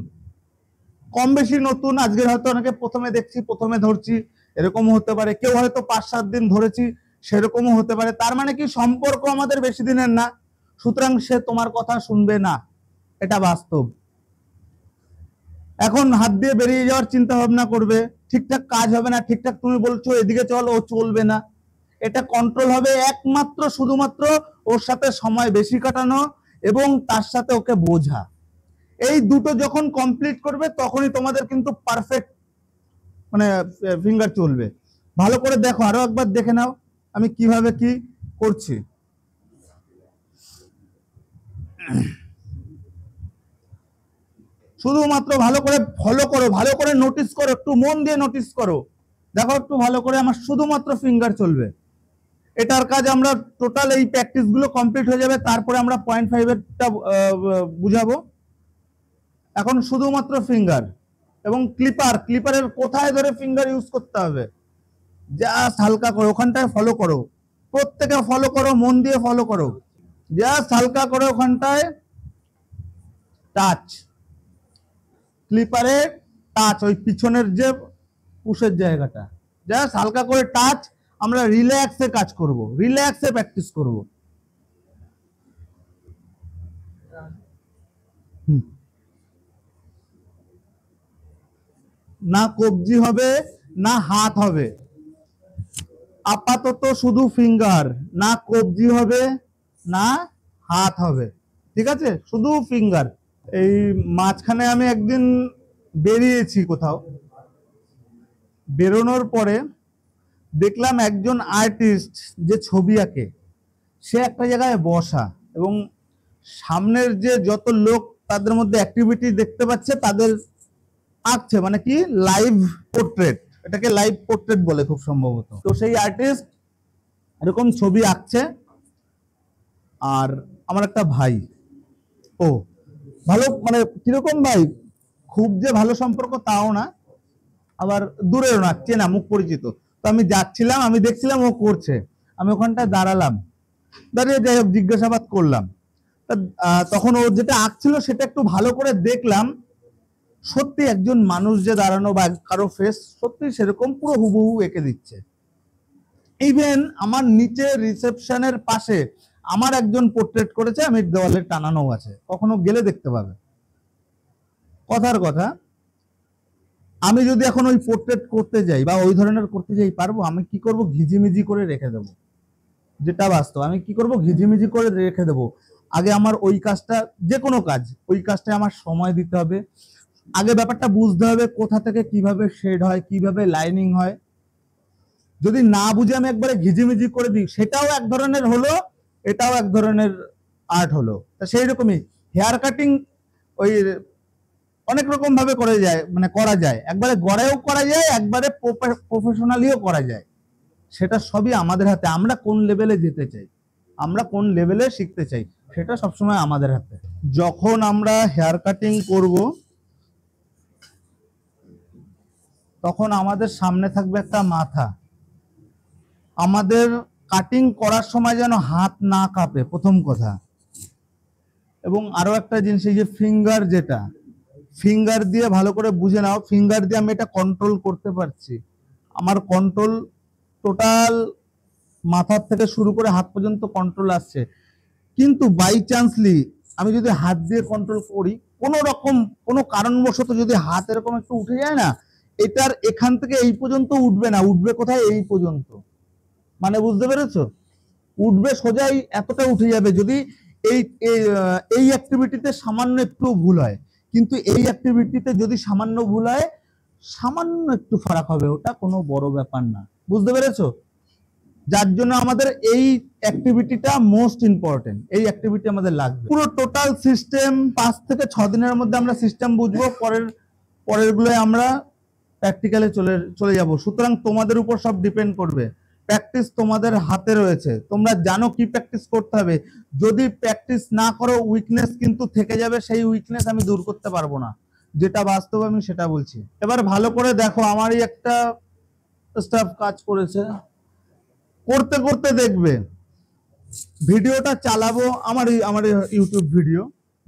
কম বেশি নতুন আজকের হয়তো অনেকে প্রথমে দেখছি প্রথমে ধরছি এরকমও হতে পারে কেউ হয়তো পাঁচ সাত দিন ধরেছি সেরকমও হতে পারে তার মানে কি সম্পর্ক আমাদের বেশি দিনের না সুতরাং সে তোমার কথা শুনবে না এটা বাস্তব এখন হাত দিয়ে বেরিয়ে যাওয়ার চিন্তা ভাবনা করবে ঠিকঠাক কাজ হবে না ঠিকঠাক তুমি বলছো এদিকে চল ও চলবে না এটা কন্ট্রোল হবে একমাত্র শুধুমাত্র ওর সাথে সময় বেশি কাটানো এবং তার সাথে ওকে বোঝা এই দুটো যখন কমপ্লিট করবে তখনই তোমাদের কিন্তু পারফেক্ট মানে ফিঙ্গার চলবে ভালো করে দেখো আরো একবার দেখে নাও আমি কিভাবে কি করছি শুধুমাত্র ভালো করে ফলো করো ভালো করে নোটিস করো একটু মন দিয়ে নোটিস করো দেখো একটু ভালো করে আমার শুধুমাত্র ফিঙ্গার চলবে এটার কাজ আমরা টোটাল এই প্র্যাকটিসগুলো কমপ্লিট হয়ে যাবে তারপরে আমরা পয়েন্ট ফাইভেরটা বুঝাবো এখন শুধুমাত্র ফিঙ্গার এবং ক্লিপার ক্লিপারের কোথায় ধরে ফিঙ্গার ইউজ করতে হবে জাস্ট হালকা করো ওখানটায় ফলো করো প্রত্যেকে ফলো করো মন দিয়ে ফলো করো জাস্ট হালকা করে ওখানটায় টাচ স্লিপারের টাচ ওই পিছনের যে পুষের জায়গাটা জাস্ট হালকা করে টাচ আমরা রিল্যাক্সে কাজ করব রিল্যাক্সে প্র্যাকটিস করব না কবজি হবে না হাত হবে আপাতত শুধু ফিঙ্গার না কবজি হবে না হাত হবে ঠিক আছে শুধু ফিঙ্গার এই মাঝখানে আমি একদিন বেরিয়েছি কোথাও বেরোনোর পরে দেখলাম একজন আর্টিস্ট যে ছবি আঁকে সে একটা জায়গায় বসা এবং সামনের যে যত লোক তাদের মধ্যে অ্যাক্টিভিটি দেখতে পাচ্ছে তাদের আঁকছে মানে কি লাইভ পোর্ট্রেট এটাকে লাইভ পোর্ট্রেট বলে খুব সম্ভবত তো সেই আর্টিস্ট এরকম ছবি আঁকছে আর আমার একটা ভাই ও ভালো মানে কিরকম ভাই খুব যে ভালো সম্পর্ক তাও না আবার দূরেও না চেনা মুখ পরিচিত তো আমি যাচ্ছিলাম আমি দেখছিলাম ও করছে আমি ওখানটায় দাঁড়ালাম দাঁড়িয়ে যাই হোক জিজ্ঞাসাবাদ করলাম তা তখন ও যেটা আঁকছিল সেটা একটু ভালো করে দেখলাম সত্যি একজন মানুষ যে দাঁড়ানো বা কারো ফেস সত্যি সেরকম পুরো হুবহু এঁকে দিচ্ছে ইভেন আমার নিচে রিসেপশনের পাশে আমার একজন পোর্ট্রেট করেছে আমি দেওয়ালে টানানো আছে কখনো গেলে দেখতে পাবে কথার কথা আমি যদি এখন ওই পোর্ট্রেট করতে যাই বা ওই ধরনের করতে যাই পারবো আমি কি করব ঘিজিমিজি করে রেখে দেব যেটা বাস্তব আমি কি করব ঘিজিমিজি করে রেখে দেব আগে আমার ওই কাজটা যে কোনো কাজ ওই কাজটায় আমার সময় দিতে হবে আগে ব্যাপারটা বুঝতে হবে কোথা থেকে কিভাবে শেড হয় কিভাবে লাইনিং হয় যদি না বুঝে আমি একবারে ঘিজিমিজি করে দিই সেটাও এক ধরনের হলো এটাও এক ধরনের আর্ট হলো তা সেই রকমই হেয়ার কাটিং ওই অনেক রকম ভাবে করে যায় মানে করা যায় একবারে গড়েও করা যায় একবারে প্রফেশনালিও করা যায় সেটা সবই আমাদের হাতে আমরা কোন লেভেলে যেতে চাই আমরা কোন লেভেলে শিখতে চাই সেটা সবসময় আমাদের হাতে যখন আমরা হেয়ার কাটিং করব তখন আমাদের সামনে থাকবে একটা মাথা আমাদের কাটিং করার সময় যেন হাত না কাঁপে প্রথম কথা এবং আরও একটা জিনিস এই যে ফিঙ্গার যেটা ফিঙ্গার দিয়ে ভালো করে বুঝে নাও ফিঙ্গার দিয়ে আমি এটা কন্ট্রোল করতে পারছি আমার কন্ট্রোল টোটাল মাথার থেকে শুরু করে হাত পর্যন্ত কন্ট্রোল আসছে কিন্তু বাই চান্সলি আমি যদি হাত দিয়ে কন্ট্রোল করি কোনো রকম কোনো কারণবশত যদি হাত এরকম একটু উঠে যায় না এটার এখান থেকে এই পর্যন্ত উঠবে না উঠবে কোথায় এই পর্যন্ত মানে বুঝতে পেরেছ উঠবে সোজাই এতটা উঠে যাবে যদি এই এই অ্যাক্টিভিটিতে সামান্য একটু ভুল হয় কিন্তু এই অ্যাক্টিভিটিতে যদি সামান্য ভুল হয় সামান্য একটু ফারাক হবে ওটা কোনো বড় ব্যাপার না বুঝতে পেরেছো যার জন্য আমাদের এই অ্যাক্টিভিটিটা মোস্ট ইম্পর্টেন্ট এই অ্যাক্টিভিটি আমাদের লাগবে পুরো টোটাল সিস্টেম পাঁচ থেকে ছ দিনের মধ্যে আমরা সিস্টেম বুঝবো পরের পরেরগুলোয় আমরা প্র্যাকটিক্যালে চলে চলে যাব সুতরাং তোমাদের উপর সব ডিপেন্ড করবে প্র্যাকটিস তোমাদের হাতে রয়েছে তোমরা জানো কি প্র্যাকটিস করতে হবে যদি প্র্যাকটিস না করো উইকনেস কিন্তু থেকে যাবে সেই উইকনেস আমি দূর করতে পারবো না যেটা বাস্তব আমি সেটা বলছি এবার ভালো করে দেখো আমারই একটা স্টাফ কাজ করেছে করতে করতে দেখবে ভিডিওটা চালাবো আমার আমার ইউটিউব ভিডিও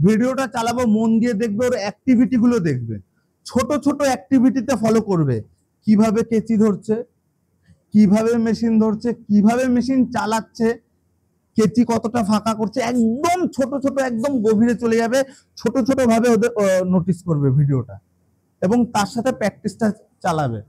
ভিডিওটা চালাবো মন দিয়ে দেখবে ওর অ্যাক্টিভিটিগুলো দেখবে ছোট ছোট অ্যাক্টিভিটিতে ফলো করবে কিভাবে কেচি ধরছে কিভাবে মেশিন ধরছে কিভাবে মেশিন চালাচ্ছে কেটি কতটা ফাঁকা করছে একদম ছোট ছোট একদম গভীরে চলে যাবে ছোট ছোট ভাবে ওদের নোটিস করবে ভিডিওটা এবং তার সাথে প্র্যাকটিসটা চালাবে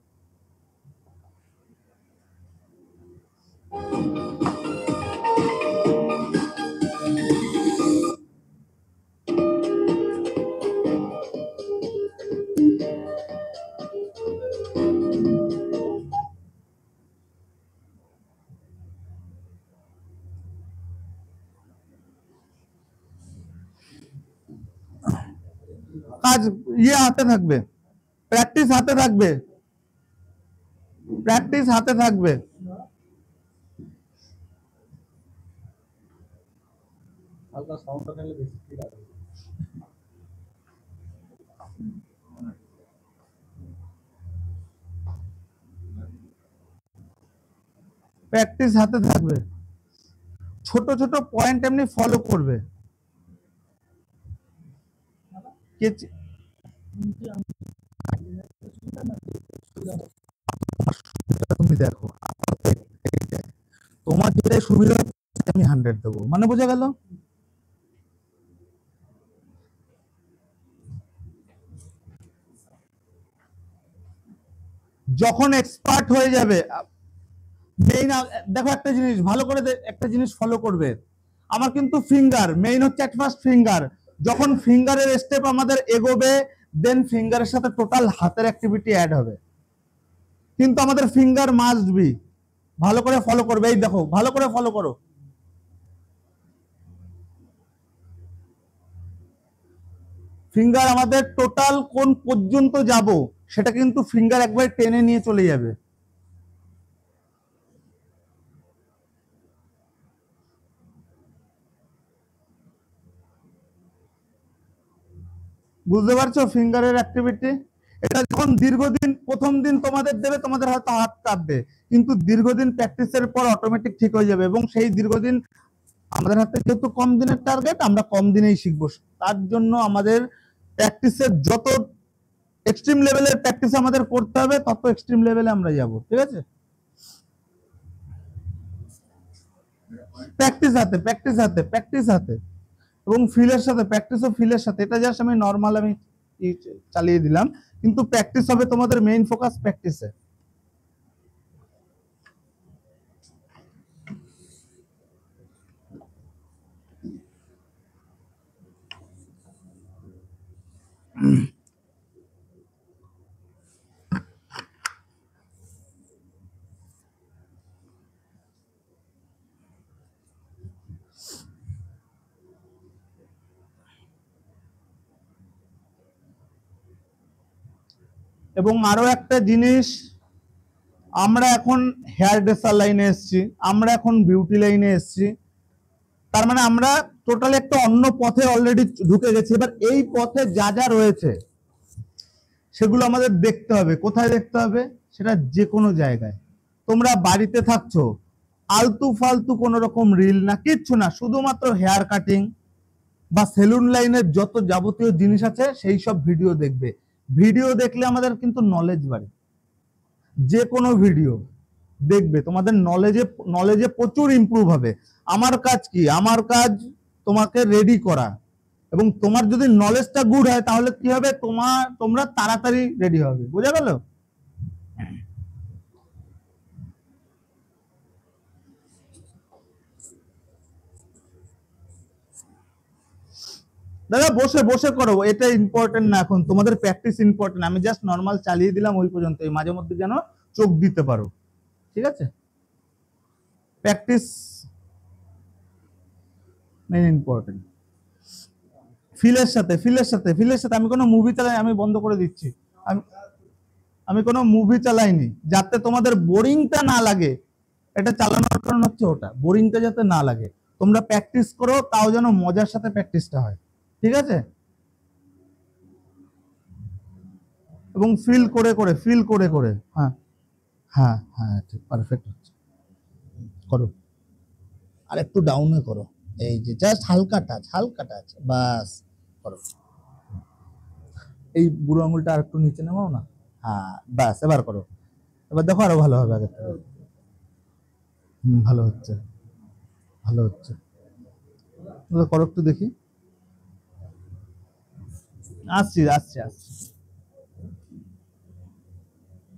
কাজ ইয়ে হাতে থাকবে প্র্যাকটিস হাতে থাকবে প্র্যাকটিস হাতে থাকবে প্র্যাকটিস হাতে থাকবে ছোট ছোট পয়েন্ট এমনি ফলো করবে তোমার সুবিধা আমি হান্ড্রেড দেবো মানে বোঝা গেল যখন এক্সপার্ট হয়ে যাবে মেইন দেখো একটা জিনিস ভালো করে একটা জিনিস ফলো করবে আমার কিন্তু ফিঙ্গার মেইন হচ্ছে অ্যাট ফার্স্ট ফিঙ্গার যখন ফিঙ্গারের স্টেপ আমাদের এগোবে দেন ফিঙ্গারের সাথে টোটাল হাতের অ্যাক্টিভিটি অ্যাড হবে কিন্তু আমাদের ফিঙ্গার মাস্ট বি ভালো করে ফলো করবে এই দেখো ভালো করে ফলো করো ফিঙ্গার আমাদের টোটাল কোন পর্যন্ত যাব সেটা কিন্তু ফিঙ্গার একবার টেনে নিয়ে চলে যাবে বুঝতে পারছো ফিঙ্গারের অ্যাক্টিভিটি এটা যখন দীর্ঘদিন প্রথম দিন তোমাদের দেবে তোমাদের হয়তো হাত কাঁপবে কিন্তু দীর্ঘদিন প্র্যাকটিসের পর অটোমেটিক ঠিক হয়ে যাবে এবং সেই দীর্ঘদিন আমাদের হাতে যেহেতু কম দিনের টার্গেট আমরা কম দিনেই শিখব তার জন্য আমাদের প্র্যাকটিসের যত এক্সট্রিম লেভেলের প্র্যাকটিস আমাদের করতে হবে তত এক্সট্রিম লেভেলে আমরা যাব ঠিক আছে প্র্যাকটিস হাতে প্র্যাকটিস হাতে প্র্যাকটিস হাতে এবং ফিলের সাথে প্র্যাকটিসও ফিলের সাথে এটা জাস্ট আমি নর্মাল আমি চালিয়ে দিলাম কিন্তু প্র্যাকটিস হবে তোমাদের মেইন ফোকাস প্র্যাকটিসে এবং আরও একটা জিনিস আমরা এখন হেয়ার ড্রেসার লাইনে এসছি আমরা এখন বিউটি লাইনে এসছি তার মানে আমরা টোটাল একটা অন্য পথে অলরেডি ঢুকে গেছি এবার এই পথে যা যা রয়েছে সেগুলো আমাদের দেখতে হবে কোথায় দেখতে হবে সেটা যে কোনো জায়গায় তোমরা বাড়িতে থাকছো আলতু ফালতু কোনো রকম রিল না কিচ্ছু না শুধুমাত্র হেয়ার কাটিং বা সেলুন লাইনের যত যাবতীয় জিনিস আছে সেই সব ভিডিও দেখবে ভিডিও দেখলে আমাদের কিন্তু নলেজ বাড়ে যে কোনো ভিডিও দেখবে তোমাদের নলেজে নলেজে প্রচুর ইম্প্রুভ হবে আমার কাজ কি আমার কাজ তোমাকে রেডি করা এবং তোমার যদি নলেজটা গুড হয় তাহলে কি হবে তোমার তোমরা তাড়াতাড়ি রেডি হবে বোঝা গেল দাদা বসে বসে করো এটা ইম্পর্টেন্ট না এখন তোমাদের প্র্যাকটিস ইম্পর্টেন্ট আমি জাস্ট নর্মাল চালিয়ে দিলাম ওই পর্যন্ত এই মাঝে মধ্যে যেন চোখ দিতে পারো ঠিক আছে প্র্যাকটিস মেন ইম্পর্টেন্ট ফিলের সাথে ফিলের সাথে ফিলের সাথে আমি কোনো মুভি চালাই আমি বন্ধ করে দিচ্ছি আমি আমি কোনো মুভি চালাইনি যাতে তোমাদের বোরিংটা না লাগে এটা চালানোর কারণ হচ্ছে ওটা বোরিংটা যাতে না লাগে তোমরা প্র্যাকটিস করো তাও যেন মজার সাথে প্র্যাকটিসটা হয় ঠিক আছে এবং ফিল করে করে ফিল করে করে হ্যাঁ হ্যাঁ হ্যাঁ ঠিক পারফেক্ট হচ্ছে করো আর একটু ডাউনে করো এই যে জাস্ট হালকা টাচ হালকা টাচ বাস করো এই বুড়ো আঙুলটা আর একটু নিচে নামাও না হ্যাঁ বাস এবার করো এবার দেখো আরো ভালো হবে আগে থেকে হুম ভালো হচ্ছে ভালো হচ্ছে করো একটু দেখি আসছি আসছি আসছি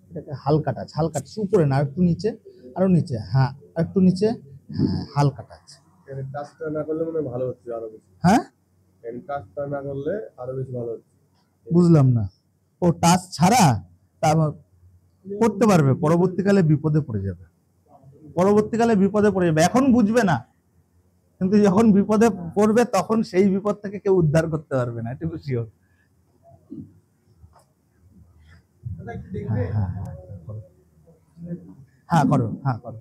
এটাকে হালকা টাচ হালকা টাচ উপরে না একটু নিচে আরো নিচে হ্যাঁ একটু নিচে হালকা টাচ টাচটা না করলে মনে ভালো হচ্ছে আরো বেশি হ্যাঁ টাচটা না করলে আরো বেশি ভালো হচ্ছে বুঝলাম না ও টাচ ছাড়া তারপর করতে পারবে পরবর্তীকালে বিপদে পড়ে যাবে পরবর্তীকালে বিপদে পড়ে যাবে এখন বুঝবে না কিন্তু যখন বিপদে পড়বে তখন সেই বিপদ থেকে কেউ উদ্ধার করতে পারবে না এটা বুঝিও হ্যাঁ করো হ্যাঁ করো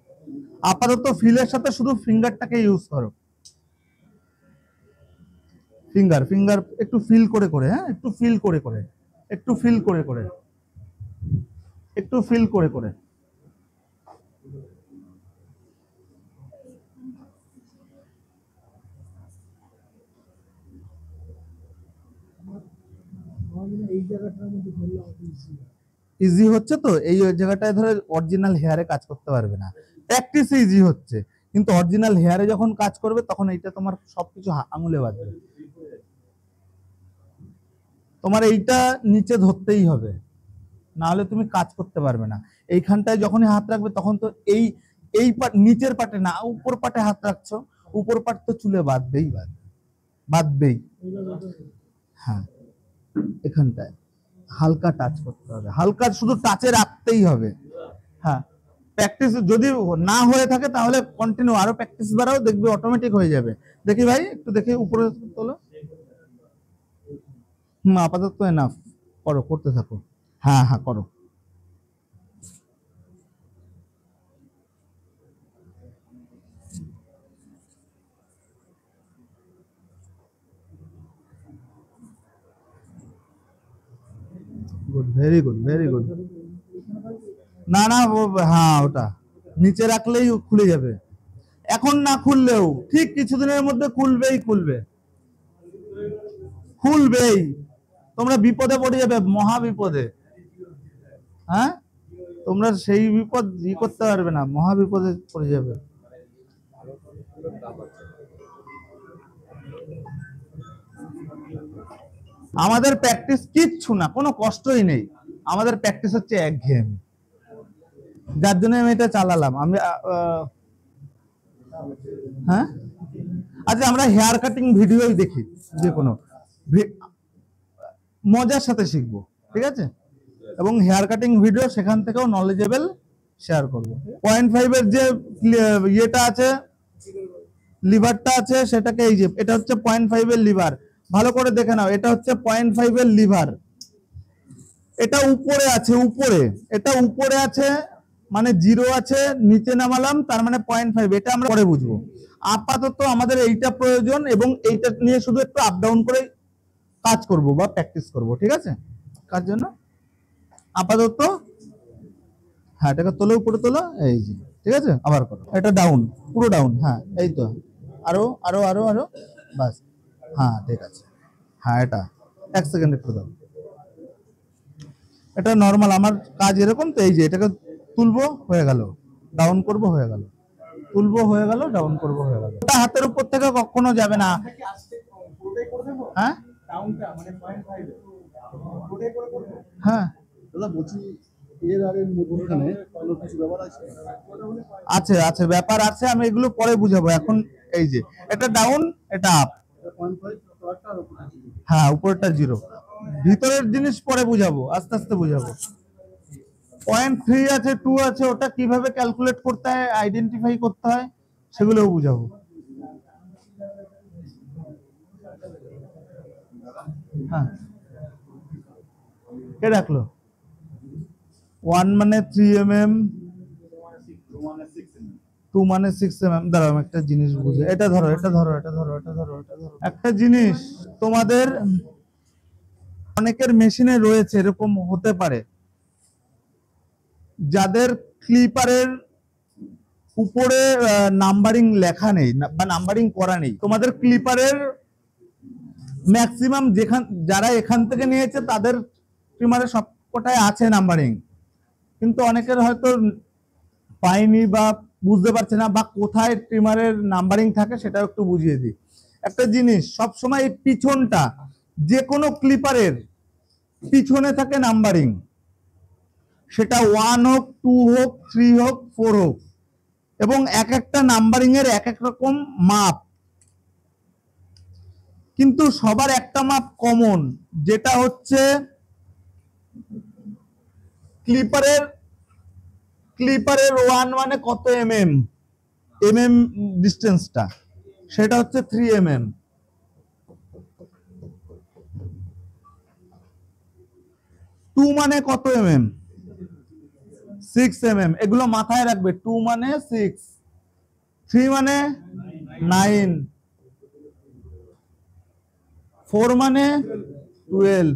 আপাতত ফিলের সাথে শুধু ফিঙ্গারটাকে ইউজ করো ফিঙ্গার ফিঙ্গার একটু ফিল করে করে হ্যাঁ একটু ফিল করে করে একটু ফিল করে করে একটু ফিল করে করে এই জায়গাটার মধ্যে ইজি হচ্ছে তো এই জায়গাটায় ধরো অরিজিনাল হেয়ারে কাজ করতে পারবে না প্র্যাকটিস ইজি হচ্ছে কিন্তু অরিজিনাল হেয়ারে যখন কাজ করবে তখন এইটা তোমার সবকিছু আঙুলে বাজবে তোমার এইটা নিচে ধরতেই হবে নাহলে তুমি কাজ করতে পারবে না এইখানটায় যখনই হাত রাখবে তখন তো এই এই পাট নিচের পাটে না উপর পাটে হাত রাখছো উপর পাট তো চুলে বাঁধবেই বাঁধবেই হ্যাঁ এখানটায় হালকা টাচ করতে হবে হালকা শুধু টাচে রাখতেই হবে হ্যাঁ প্র্যাকটিস যদি না হয়ে থাকে তাহলে কন্টিনিউ আরো প্র্যাকটিস বাড়াও দেখবে অটোমেটিক হয়ে যাবে দেখি ভাই একটু দেখি উপরে তোলো হুম আপাতত এনাফ করো করতে থাকো হ্যাঁ হ্যাঁ করো ভেরি গুড ভেরি গুড না না হ্যাঁ ওটা নিচে রাখলেই খুলে যাবে এখন না খুললেও ঠিক কিছুদিনের মধ্যে খুলবেই খুলবে খুলবেই তোমরা বিপদে পড়ে যাবে মহা বিপদে হ্যাঁ তোমরা সেই বিপদ ই করতে পারবে না মহা বিপদে পড়ে যাবে আমাদের প্র্যাকটিস কিচ্ছু না কোনো কষ্টই নেই আমাদের প্র্যাকটিস হচ্ছে একঘেয়েমি যার জন্য আমি এটা চালালাম আমি হ্যাঁ আচ্ছা আমরা হেয়ার কাটিং ভিডিওই দেখি যে কোনো মজার সাথে শিখব ঠিক আছে এবং হেয়ার কাটিং ভিডিও সেখান থেকেও নলেজেবল শেয়ার করব পয়েন্ট ফাইভের যে ইয়ে, ইয়েটা আছে লিভারটা আছে সেটাকে এই যে এটা হচ্ছে পয়েন্ট ফাইভের লিভার ভালো করে দেখে নাও এটা হচ্ছে পয়েন্ট ফাইভের লিভার এটা উপরে আছে উপরে এটা উপরে আছে মানে জিরো আছে নিচে নামালাম তার মানে পয়েন্ট ফাইভ এটা আমরা পরে বুঝবো আপাতত আমাদের এইটা প্রয়োজন এবং এইটা নিয়ে শুধু একটু আপ ডাউন করে কাজ করব বা প্র্যাকটিস করব ঠিক আছে কার জন্য আপাতত হ্যাঁ এটাকে তোলো উপরে তোলো এই যে ঠিক আছে আবার করো এটা ডাউন পুরো ডাউন হ্যাঁ এই তো আরো আরো আরো আরো বাস হ্যাঁ ঠিক আছে হ্যাঁ এটা এক সেকেন্ড একটু দাও এটা নর্মাল আমার কাজ এরকম তো এই যে এটাকে তুলবো হয়ে গেল ডাউন করব হয়ে গেল তুলবো হয়ে গেল ডাউন করব হয়ে গেল এটা হাতের উপর থেকে কখনো যাবে না হ্যাঁ, হ্যাঁ। আছে আছে ব্যাপার আছে আমি এগুলো পরে বুঝাবো এখন এই যে এটা ডাউন এটা আপ হ্যাঁ উপরটা জিরো ভিতরের জিনিস পরে বুঝাবো আস্তে আস্তে বুঝাবো পয়েন্ট থ্রি আছে টু আছে ওটা কিভাবে ক্যালকুলেট করতে হয় আইডেন্টিফাই করতে হয় সেগুলোও বুঝাবো হ্যাঁ কে রাখলো ওয়ান মানে থ্রি এম এম টু মানে সিক্স এম এম দাঁড়াও একটা জিনিস বুঝে এটা ধরো এটা ধরো এটা ধরো এটা ধরো এটা ধরো একটা জিনিস তোমাদের অনেকের মেশিনে রয়েছে এরকম হতে পারে যাদের ক্লিপারের উপরে নাম্বারিং লেখা নেই বা নাম্বারিং করা নেই তোমাদের ক্লিপারের ম্যাক্সিমাম যেখান যারা এখান থেকে নিয়েছে তাদের ট্রিমারে সবকটায় আছে নাম্বারিং কিন্তু অনেকের হয়তো পায়নি বা বুঝতে পারছে না বা কোথায় ট্রিমারের নাম্বারিং থাকে সেটাও একটু বুঝিয়ে দিই একটা জিনিস সবসময় এই পিছনটা যে কোনো ক্লিপারের পিছনে থাকে নাম্বারিং সেটা ওয়ান হোক টু হোক থ্রি হোক ফোর হোক এবং এক একটা নাম্বারিংয়ের এক এক রকম মাপ কিন্তু সবার একটা মাপ কমন যেটা হচ্ছে ক্লিপারের ক্লিপারের ওয়ান মানে কত এম এম এম এম ডিস্টেন্সটা সেটা হচ্ছে থ্রি এম এম টু মানে কত M M six M M এগুলো মাথায় রাখবে টু মানে সিক্স থ্রি মানে নাইন ফোর মানে টুয়েলভ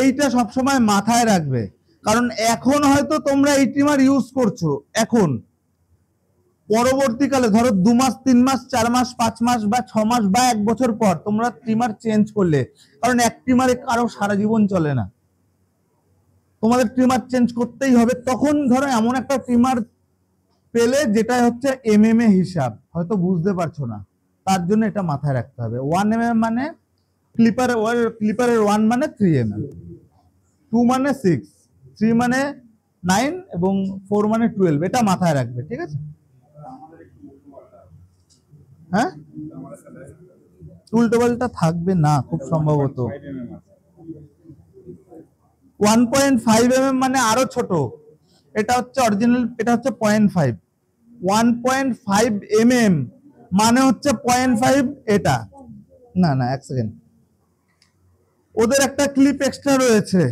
এইটা সবসময় মাথায় রাখবে কারণ এখন হয়তো তোমরা এই ট্রিমার ইউজ করছো এখন পরবর্তীকালে ধরো দু মাস তিন মাস চার মাস পাঁচ মাস বা ছ মাস বা এক বছর পর তোমরা ট্রিমার চেঞ্জ করলে কারণ এক ট্রিমারে কারো সারা জীবন চলে না তোমাদের ট্রিমার চেঞ্জ করতেই হবে তখন ধরো এমন একটা ট্রিমার পেলে যেটা হচ্ছে এম এম এ হিসাব হয়তো বুঝতে পারছো না তার জন্য এটা মাথায় রাখতে হবে ওয়ান এম এম মানে ক্লিপার ক্লিপারের ওয়ান মানে থ্রি এম এম টু মানে সিক্স থ্রি মানে নাইন এবং ফোর মানে টুয়েলভ এটা মাথায় রাখবে ঠিক আছে হ্যাঁ উল্টো পাল্টা থাকবে না খুব সম্ভবত ওয়ান পয়েন্ট ফাইভ এম মানে আরো ছোট এটা হচ্ছে অরিজিনাল এটা হচ্ছে point five one point five M M মানে হচ্ছে পয়েন্ট ফাইভ এটা না না এক সেকেন্ড ওদের একটা ক্লিপ এক্সট্রা রয়েছে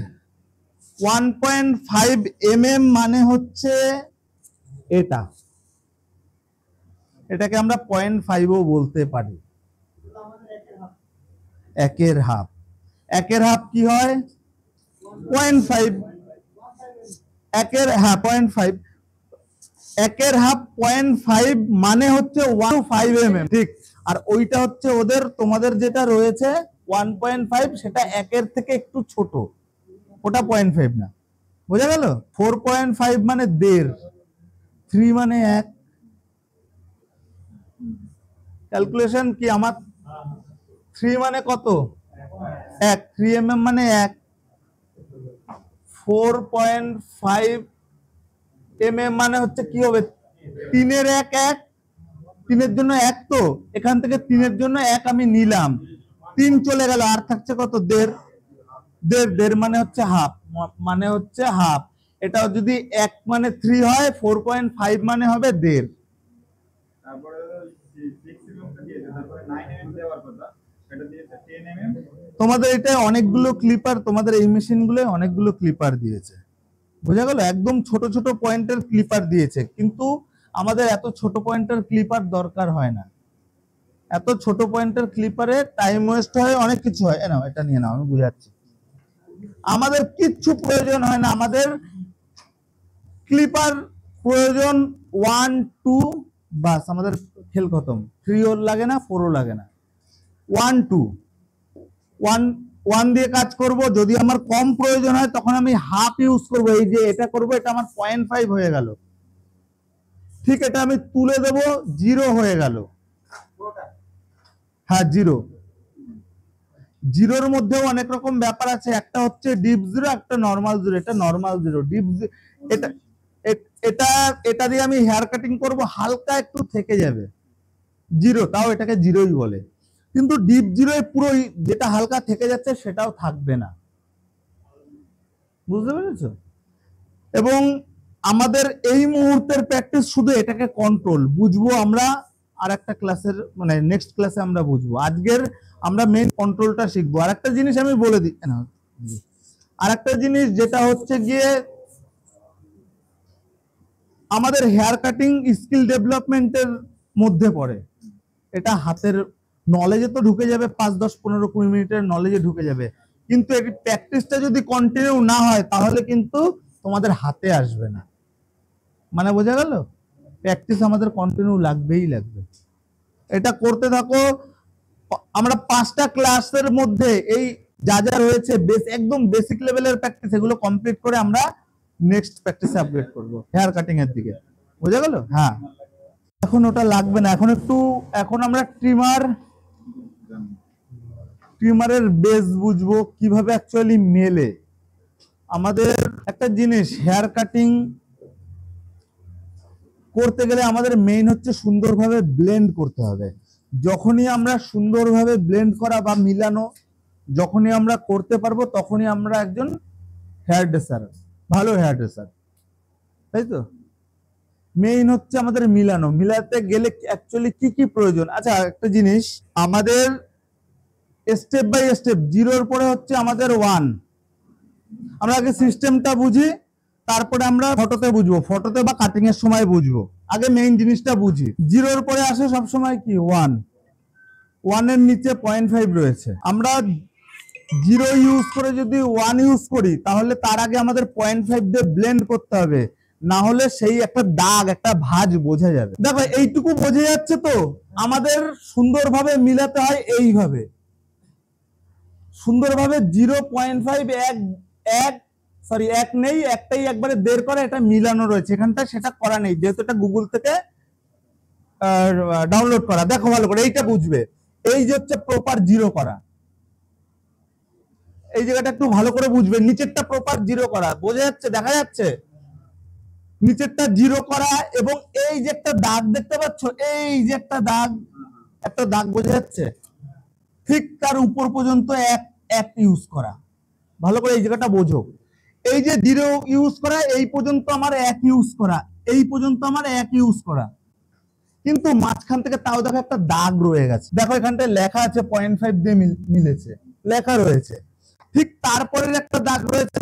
ওয়ান পয়েন্ট ফাইভ এমএম মানে হচ্ছে এটা এটাকে আমরা পয়েন্ট ফাইভও বলতে পারি একের হাফ একের হাফ কি হয় পয়েন্ট ফাইভ একের হ্যাঁ পয়েন্ট ফাইভ একের হাফ পয়েন্ট ফাইভ মানে হচ্ছে ওয়ান ফাইভ এম এম ঠিক আর ওইটা হচ্ছে ওদের তোমাদের যেটা রয়েছে ওয়ান পয়েন্ট ফাইভ সেটা একের থেকে একটু ছোট ওটা পয়েন্ট ফাইভ না বোঝা গেল ফোর পয়েন্ট ফাইভ মানে দেড় থ্রি মানে এক ক্যালকুলেশন কি আমার থ্রি মানে কত এক থ্রি এম এম মানে এক four point five M M মানে হচ্ছে কি হবে তিনের এক এক তিনের জন্য এক তো এখান থেকে তিনের জন্য এক আমি নিলাম তিন চলে গেল আর থাকছে কত দেড় দেড় দেড় মানে হচ্ছে হাফ মানে হচ্ছে হাফ এটা যদি এক মানে থ্রি হয় ফোর পয়েন্ট ফাইভ মানে হবে দেড় mm mm। তোমাদের এটা অনেকগুলো ক্লিপার তোমাদের এই মেশিনগুলো অনেকগুলো ক্লিপার দিয়েছে বোঝা গেল একদম ছোট ছোট পয়েন্টের ক্লিপার দিয়েছে কিন্তু আমাদের এত ছোট পয়েন্টের ক্লিপার দরকার হয় না এত ছোট পয়েন্টের ক্লিপারে টাইম ওয়েস্ট হয় অনেক কিছু হয় নাও এটা নিয়ে নাও আমি বুঝাচ্ছি আমাদের কিচ্ছু প্রয়োজন হয় না আমাদের ক্লিপার প্রয়োজন ওয়ান টু বাস আমাদের খেল খতম থ্রি ওর লাগে না ফোরও লাগে না ওয়ান টু ওয়ান ওয়ান দিয়ে কাজ করব যদি আমার কম প্রয়োজন হয় তখন আমি হাফ ইউজ করব এই যে এটা করব এটা আমার পয়েন্ট ফাইভ হয়ে গেল ঠিক এটা আমি তুলে দেব জিরো হয়ে গেল হ্যাঁ জিরো জিরোর মধ্যেও অনেক রকম ব্যাপার আছে একটা হচ্ছে ডিপ জিরো একটা নর্মাল জিরো এটা নর্মাল জিরো ডিপ এটা এটা এটা দিয়ে আমি হেয়ার কাটিং করব হালকা একটু থেকে যাবে জিরো তাও এটাকে জিরোই বলে কিন্তু ডিপ জিরোয় পুরোই যেটা হালকা থেকে যাচ্ছে সেটাও থাকবে না বুঝতে পেরেছ এবং আমাদের এই মুহূর্তের প্র্যাকটিস শুধু এটাকে কন্ট্রোল বুঝবো আমরা আর একটা ক্লাসের মানে নেক্সট ক্লাসে আমরা বুঝবো আজকের আমরা মেন কন্ট্রোলটা শিখবো আর একটা জিনিস আমি বলে দিই না আর একটা জিনিস যেটা হচ্ছে গিয়ে আমাদের হেয়ার কাটিং স্কিল ডেভেলপমেন্টের মধ্যে পড়ে এটা হাতের নলেজে তো ঢুকে যাবে পাঁচ দশ পনেরো কুড়ি মিনিটের নলেজে ঢুকে যাবে কিন্তু এটি প্র্যাকটিসটা যদি কন্টিনিউ না হয় তাহলে কিন্তু তোমাদের হাতে আসবে না মানে বোঝা গেল প্র্যাকটিস আমাদের কন্টিনিউ লাগবেই লাগবে এটা করতে থাকো আমরা পাঁচটা ক্লাসের মধ্যে এই যা যা রয়েছে বেস একদম বেসিক লেভেলের প্র্যাকটিস এগুলো কমপ্লিট করে আমরা নেক্সট প্র্যাকটিসে আপগ্রেড করব হেয়ার কাটিং এর দিকে বোঝা গেল হ্যাঁ এখন ওটা লাগবে না এখন একটু এখন আমরা ট্রিমার ট্রিমারের বেস বুঝবো কিভাবে অ্যাকচুয়ালি মেলে আমাদের একটা জিনিস হেয়ার কাটিং করতে গেলে আমাদের মেইন হচ্ছে সুন্দরভাবে ব্লেন্ড করতে হবে যখনই আমরা সুন্দরভাবে ব্লেন্ড করা বা মিলানো যখনই আমরা করতে পারবো তখনই আমরা একজন হেয়ার ড্রেসার ভালো হেয়ার ড্রেসার তাই তো মেইন হচ্ছে আমাদের মিলানো মিলাতে গেলে অ্যাকচুয়ালি কি কি প্রয়োজন আচ্ছা একটা জিনিস আমাদের স্টেপ বাই স্টেপ জিরোর পরে হচ্ছে আমাদের ওয়ান আমরা আগে সিস্টেমটা বুঝি তারপরে আমরা ফটোতে বুঝবো ফটোতে বা কাটিং এর সময় বুঝবো আগে মেইন জিনিসটা বুঝি জিরোর পরে আসে সবসময় কি ওয়ান ওয়ানের নিচে পয়েন্ট ফাইভ রয়েছে আমরা জিরো ইউজ করে যদি ওয়ান ইউজ করি তাহলে তার আগে আমাদের পয়েন্ট ফাইভ দিয়ে ব্লেন্ড করতে হবে না হলে সেই একটা দাগ একটা ভাজ বোঝা যাবে দেখো এইটুকু বোঝা যাচ্ছে তো আমাদের সুন্দরভাবে মিলাতে হয় এইভাবে সুন্দরভাবে জিরো পয়েন্ট ফাইভ এক এক সরি এক নেই একটাই একবারে বের করে এটা মিলানো রয়েছে এখানটা সেটা করা নেই যেহেতু এটা গুগল থেকে ডাউনলোড করা দেখো ভালো করে এইটা বুঝবে এই যে হচ্ছে প্রপার জিরো করা এই জায়গাটা একটু ভালো করে বুঝবে নিচেরটা প্রপার জিরো করা বোঝা যাচ্ছে দেখা যাচ্ছে নিচেরটা জিরো করা এবং এই যে একটা দাগ দেখতে পাচ্ছ এই যে একটা দাগ একটা দাগ বোঝা যাচ্ছে ঠিক তার উপর পর্যন্ত এক এক ইউজ করা ভালো করে এই জায়গাটা বোঝো এই যে জিরো ইউজ করা এই পর্যন্ত আমার এক ইউজ করা এই পর্যন্ত আমার এক ইউজ করা কিন্তু মাঝখান থেকে তাও দেখো একটা দাগ রয়ে গেছে দেখো এখানটায় লেখা আছে পয়েন্ট ফাইভ দিয়ে মিলেছে লেখা রয়েছে ঠিক তারপরের একটা দাগ রয়েছে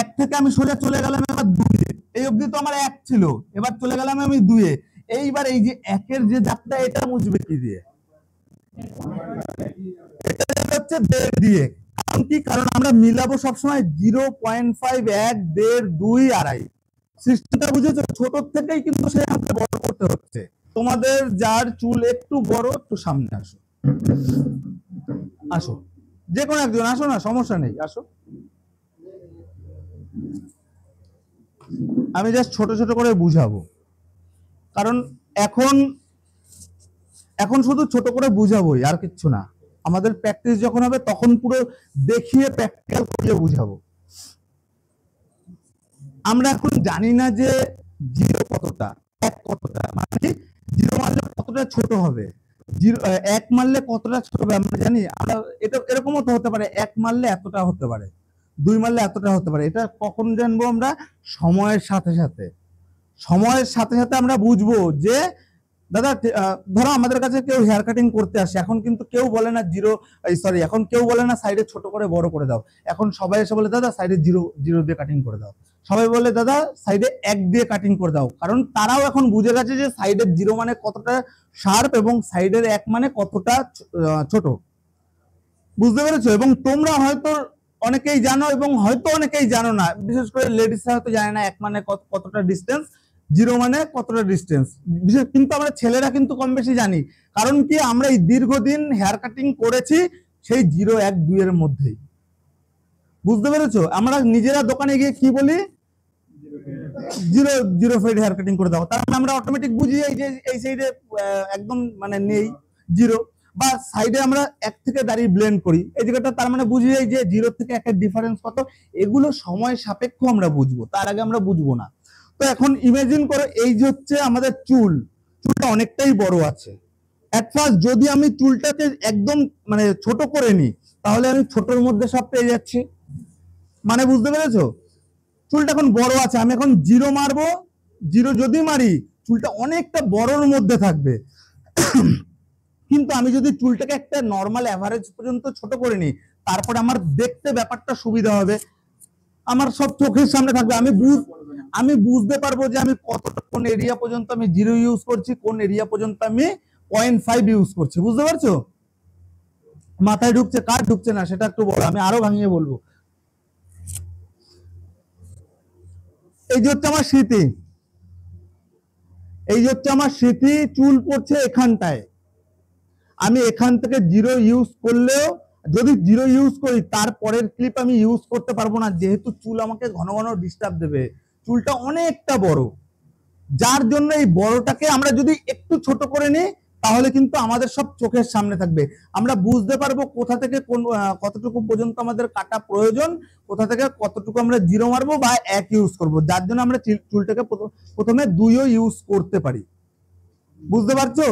এক থেকে আমি সোজা চলে গেলাম এবার দুইয়ে এই অবধি তো আমার এক ছিল এবার চলে গেলাম আমি দুয়ে এইবার এই যে একের যে দাগটা এটা মুছবে কি দিয়ে এটা হচ্ছে দেড় দিয়ে কি কারণ আমরা মিলাবো সবসময় জিরো পয়েন্ট ফাইভ এক দেড় দুই আড়াই সৃষ্টিটা বুঝেছো ছোট থেকেই কিন্তু সে আমাদের বড় করতে হচ্ছে তোমাদের যার চুল একটু বড় একটু সামনে আসো আসো যে কোনো একজন আসো না সমস্যা নেই আসো আমি জাস্ট ছোট ছোট করে বুঝাবো কারণ এখন এখন শুধু ছোট করে বুঝাবোই আর কিচ্ছু না আমাদের প্র্যাকটিস যখন হবে তখন পুরো দেখিয়ে প্র্যাকটিক্যাল করিয়ে বুঝাবো আমরা এখন জানি না যে জিরো কতটা এক কতটা মানে জিরো মারলে কতটা ছোট হবে জিরো এক মারলে কতটা ছোট হবে আমরা জানি আমরা এটা এরকমও তো হতে পারে এক মারলে এতটা হতে পারে দুই মারলে এতটা হতে পারে এটা কখন জানবো আমরা সময়ের সাথে সাথে সময়ের সাথে সাথে আমরা বুঝবো যে দাদা ধরো আমাদের কাছে কেউ হেয়ার কাটিং করতে আসে এখন কিন্তু কেউ বলে না জিরো সরি এখন কেউ বলে না সাইডে ছোট করে বড় করে দাও এখন সবাই এসে বলে দাদা সাইডে জিরো জিরো দিয়ে কাটিং করে দাও সবাই বলে দাদা সাইডে এক দিয়ে কাটিং করে দাও কারণ তারাও এখন বুঝে গেছে যে সাইডের জিরো মানে কতটা শার্প এবং সাইডের এক মানে কতটা ছোট বুঝতে পেরেছো এবং তোমরা হয়তো অনেকেই জানো এবং হয়তো অনেকেই জানো না বিশেষ করে লেডিসরা হয়তো জানে না এক মানে কতটা ডিস্টেন্স জিরো মানে কতটা ডিস্টেন্স বিশেষ কিন্তু আমরা ছেলেরা কিন্তু কম বেশি জানি কারণ কি আমরা এই দীর্ঘদিন হেয়ার কাটিং করেছি সেই জিরো এক দুইয়ের মধ্যেই বুঝতে পেরেছ আমরা নিজেরা দোকানে গিয়ে কি বলি zero zero fade hair cutting করে দাও তার মানে আমরা অটোমেটিক বুঝি এই যে এই সাইডে একদম মানে নেই জিরো বা সাইডে আমরা এক থেকে দাঁড়িয়ে ব্লেন্ড করি এই জায়গাটা তার মানে বুঝি এই যে জিরো থেকে একটা ডিফারেন্স কত এগুলো সময় সাপেক্ষ আমরা বুঝবো তার আগে আমরা বুঝবো না তো এখন ইমাজিন করো এই যে হচ্ছে আমাদের চুল চুলটা অনেকটাই বড় আছে অ্যাট ফার্স্ট যদি আমি চুলটাকে একদম মানে ছোট করে নিই তাহলে আমি ছোটর মধ্যে সব পেয়ে যাচ্ছি মানে বুঝতে পেরেছো চুলটা এখন বড় আছে আমি এখন জিরো মারবো জিরো যদি মারি চুলটা অনেকটা বড়র মধ্যে থাকবে কিন্তু আমি যদি চুলটাকে একটা নর্মাল অ্যাভারেজ পর্যন্ত ছোট করে নিই তারপরে আমার দেখতে ব্যাপারটা সুবিধা হবে আমার সব চোখের সামনে থাকবে আমি বুঝ আমি বুঝতে পারবো যে আমি কতটা কোন এরিয়া পর্যন্ত আমি জিরো ইউজ করছি কোন এরিয়া পর্যন্ত আমি পয়েন্ট ফাইভ ইউজ করছি বুঝতে পারছো মাথায় ঢুকছে কার ঢুকছে না সেটা একটু বলো আমি আরো ভাঙিয়ে বলবো এই যে হচ্ছে আমার স্মৃতি এই যে হচ্ছে আমার স্মৃতি চুল পড়ছে এখানটায় আমি এখান থেকে জিরো ইউজ করলেও যদি জিরো ইউজ করি তারপরের ক্লিপ আমি ইউজ করতে পারবো না যেহেতু চুল আমাকে ঘন ঘন ডিস্টার্ব দেবে চুলটা অনেকটা বড় যার জন্য এই বড়টাকে আমরা যদি একটু ছোট করে নিই তাহলে কিন্তু আমাদের সব চোখের সামনে থাকবে আমরা বুঝতে পারবো কোথা থেকে কোন কতটুকু পর্যন্ত আমাদের কাটা প্রয়োজন কোথা থেকে কতটুকু আমরা জিরো মারবো বা এক ইউজ করব যার জন্য আমরা চুলটাকে প্রথমে দুইও ইউজ করতে পারি বুঝতে পারছো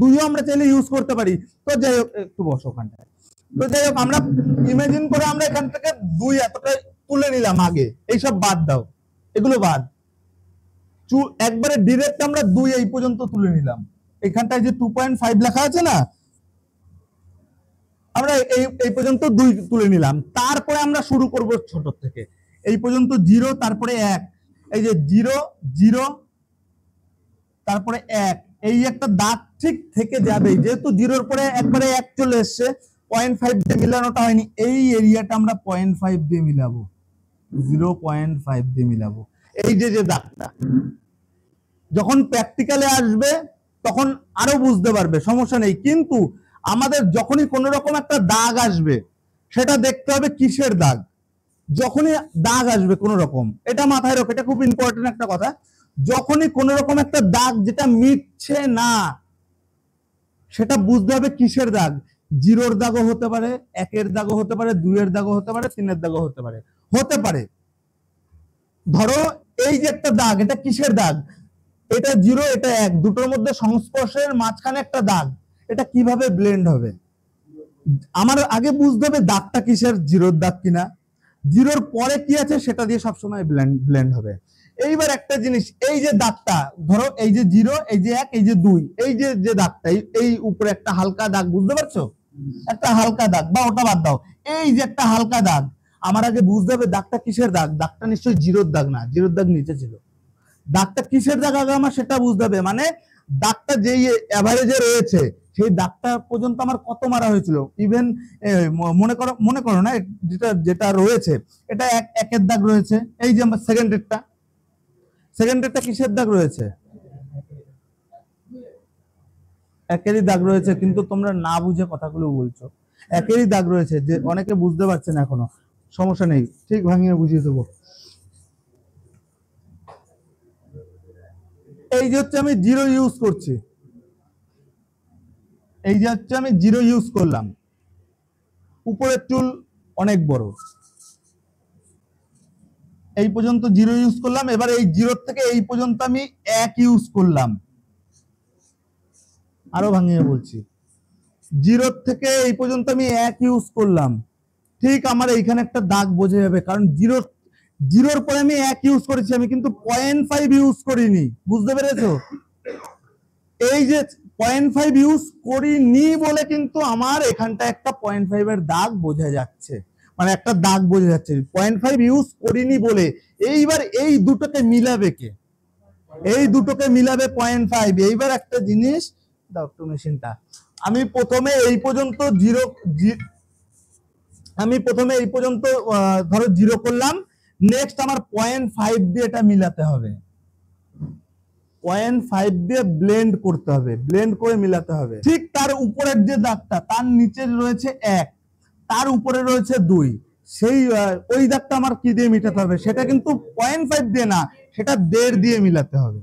দুইও আমরা চাইলে ইউজ করতে পারি তো যাই হোক একটু বসো ওখানটায় তো যাই হোক আমরা ইমেজিন করে আমরা এখান থেকে দুই এতটা তুলে নিলাম আগে এইসব বাদ দাও এগুলো বাদ একবারে ডিরেক্ট আমরা দুই এই পর্যন্ত তুলে নিলাম এখানটায় যে টু পয়েন্ট ফাইভ লেখা আছে না আমরা এই পর্যন্ত দুই তুলে নিলাম তারপরে আমরা শুরু করব ছোট থেকে এই পর্যন্ত জিরো তারপরে এক এই যে জিরো জিরো তারপরে এক এই একটা দাগ ঠিক থেকে যাবে যেহেতু জিরোর পরে একবারে এক চলে এসছে পয়েন্ট ফাইভ দিয়ে মিলানোটা হয়নি এই এরিয়াটা আমরা পয়েন্ট ফাইভ দিয়ে মিলাবো জিরো পয়েন্ট ফাইভ দিয়ে মিলাবো এই যে যে দাগটা যখন প্র্যাকটিক্যালে আসবে তখন আরো বুঝতে পারবে সমস্যা নেই কিন্তু আমাদের যখনই কোনো রকম একটা দাগ আসবে সেটা দেখতে হবে কিসের দাগ যখনই দাগ আসবে কোনো রকম এটা মাথায় রাখো এটা খুব ইম্পর্টেন্ট একটা কথা যখনই কোনো রকম একটা দাগ যেটা মিটছে না সেটা বুঝতে হবে কিসের দাগ জিরোর দাগও হতে পারে একের দাগও হতে পারে দুইয়ের দাগও হতে পারে তিনের দাগও হতে পারে হতে পারে ধরো এই যে একটা দাগ এটা কিসের দাগ এটা জিরো এটা এক দুটোর মধ্যে সংস্পর্শের মাঝখানে একটা দাগ এটা কিভাবে ব্লেন্ড হবে আমার আগে বুঝতে হবে দাগটা কিসের জিরোর দাগ কিনা জিরোর পরে কি আছে সেটা দিয়ে সবসময় ব্লেন্ড ব্লেন্ড হবে এইবার একটা জিনিস এই যে দাগটা ধরো এই যে জিরো এই যে এক এই যে দুই এই যে যে দাগটা এই উপরে একটা হালকা দাগ বুঝতে পারছো একটা হালকা দাগ বা ওটা বাদ দাও এই যে একটা হালকা দাগ আমার আগে বুঝতে হবে দাগটা কিসের দাগ দাগটা নিশ্চয়ই জিরোর দাগ না জিরোর দাগ নিচে ছিল দাগটা কিসের দাগ আগে আমার সেটা বুঝতে হবে মানে দাগটা যেই অ্যাভারেজে রয়েছে সেই দাগটা পর্যন্ত আমার কত মারা হয়েছিল ইভেন মনে করো মনে করো না যেটা যেটা রয়েছে এটা এক একের দাগ রয়েছে এই যে আমার সেকেন্ডেরটা সেকেন্ডেরটা কিসের দাগ রয়েছে একেরই দাগ রয়েছে কিন্তু তোমরা না বুঝে কথাগুলো বলছো একেরই দাগ রয়েছে যে অনেকে বুঝতে পারছেন এখনো সমস্যা নেই ঠিক ভাঙিয়ে বুঝিয়ে দেবো এই যে হচ্ছে আমি জিরো ইউজ করছি এই যে হচ্ছে আমি জিরো ইউজ করলাম উপরের টুল অনেক বড় এই পর্যন্ত জিরো ইউজ করলাম এবার এই জিরোর থেকে এই পর্যন্ত আমি এক ইউজ করলাম আরো ভাঙিয়ে বলছি জিরোর থেকে এই পর্যন্ত আমি এক ইউজ করলাম ঠিক আমার এইখানে একটা দাগ বোঝা যাবে কারণ জিরোর জিরোর পরে আমি এক ইউজ করেছি আমি কিন্তু পয়েন্ট ফাইভ ইউজ করিনি বুঝতে পেরেছো এই যে পয়েন্ট ফাইভ ইউজ করিনি বলে কিন্তু আমার এখানটা একটা পয়েন্ট ফাইভের দাগ বোঝা যাচ্ছে মানে একটা দাগ বোঝা যাচ্ছে পয়েন্ট ফাইভ ইউজ করিনি বলে এইবার এই দুটোকে মিলাবে কে এই দুটোকে মিলাবে পয়েন্ট ফাইভ এইবার একটা জিনিস দাও মেশিনটা আমি প্রথমে এই পর্যন্ত জিরো আমি প্রথমে এই পর্যন্ত ধরো জিরো করলাম নেক্সট আমার পয়েন্ট ফাইভ দিয়ে এটা মিলাতে হবে পয়েন্ট ফাইভ দিয়ে ব্লেন্ড করতে হবে ব্লেন্ড করে মিলাতে হবে ঠিক তার উপরের যে দাগটা তার নিচে রয়েছে এক তার উপরে রয়েছে দুই সেই ওই দাগটা আমার কি দিয়ে মিটাতে হবে সেটা কিন্তু পয়েন্ট ফাইভ দিয়ে না সেটা দেড় দিয়ে মিলাতে হবে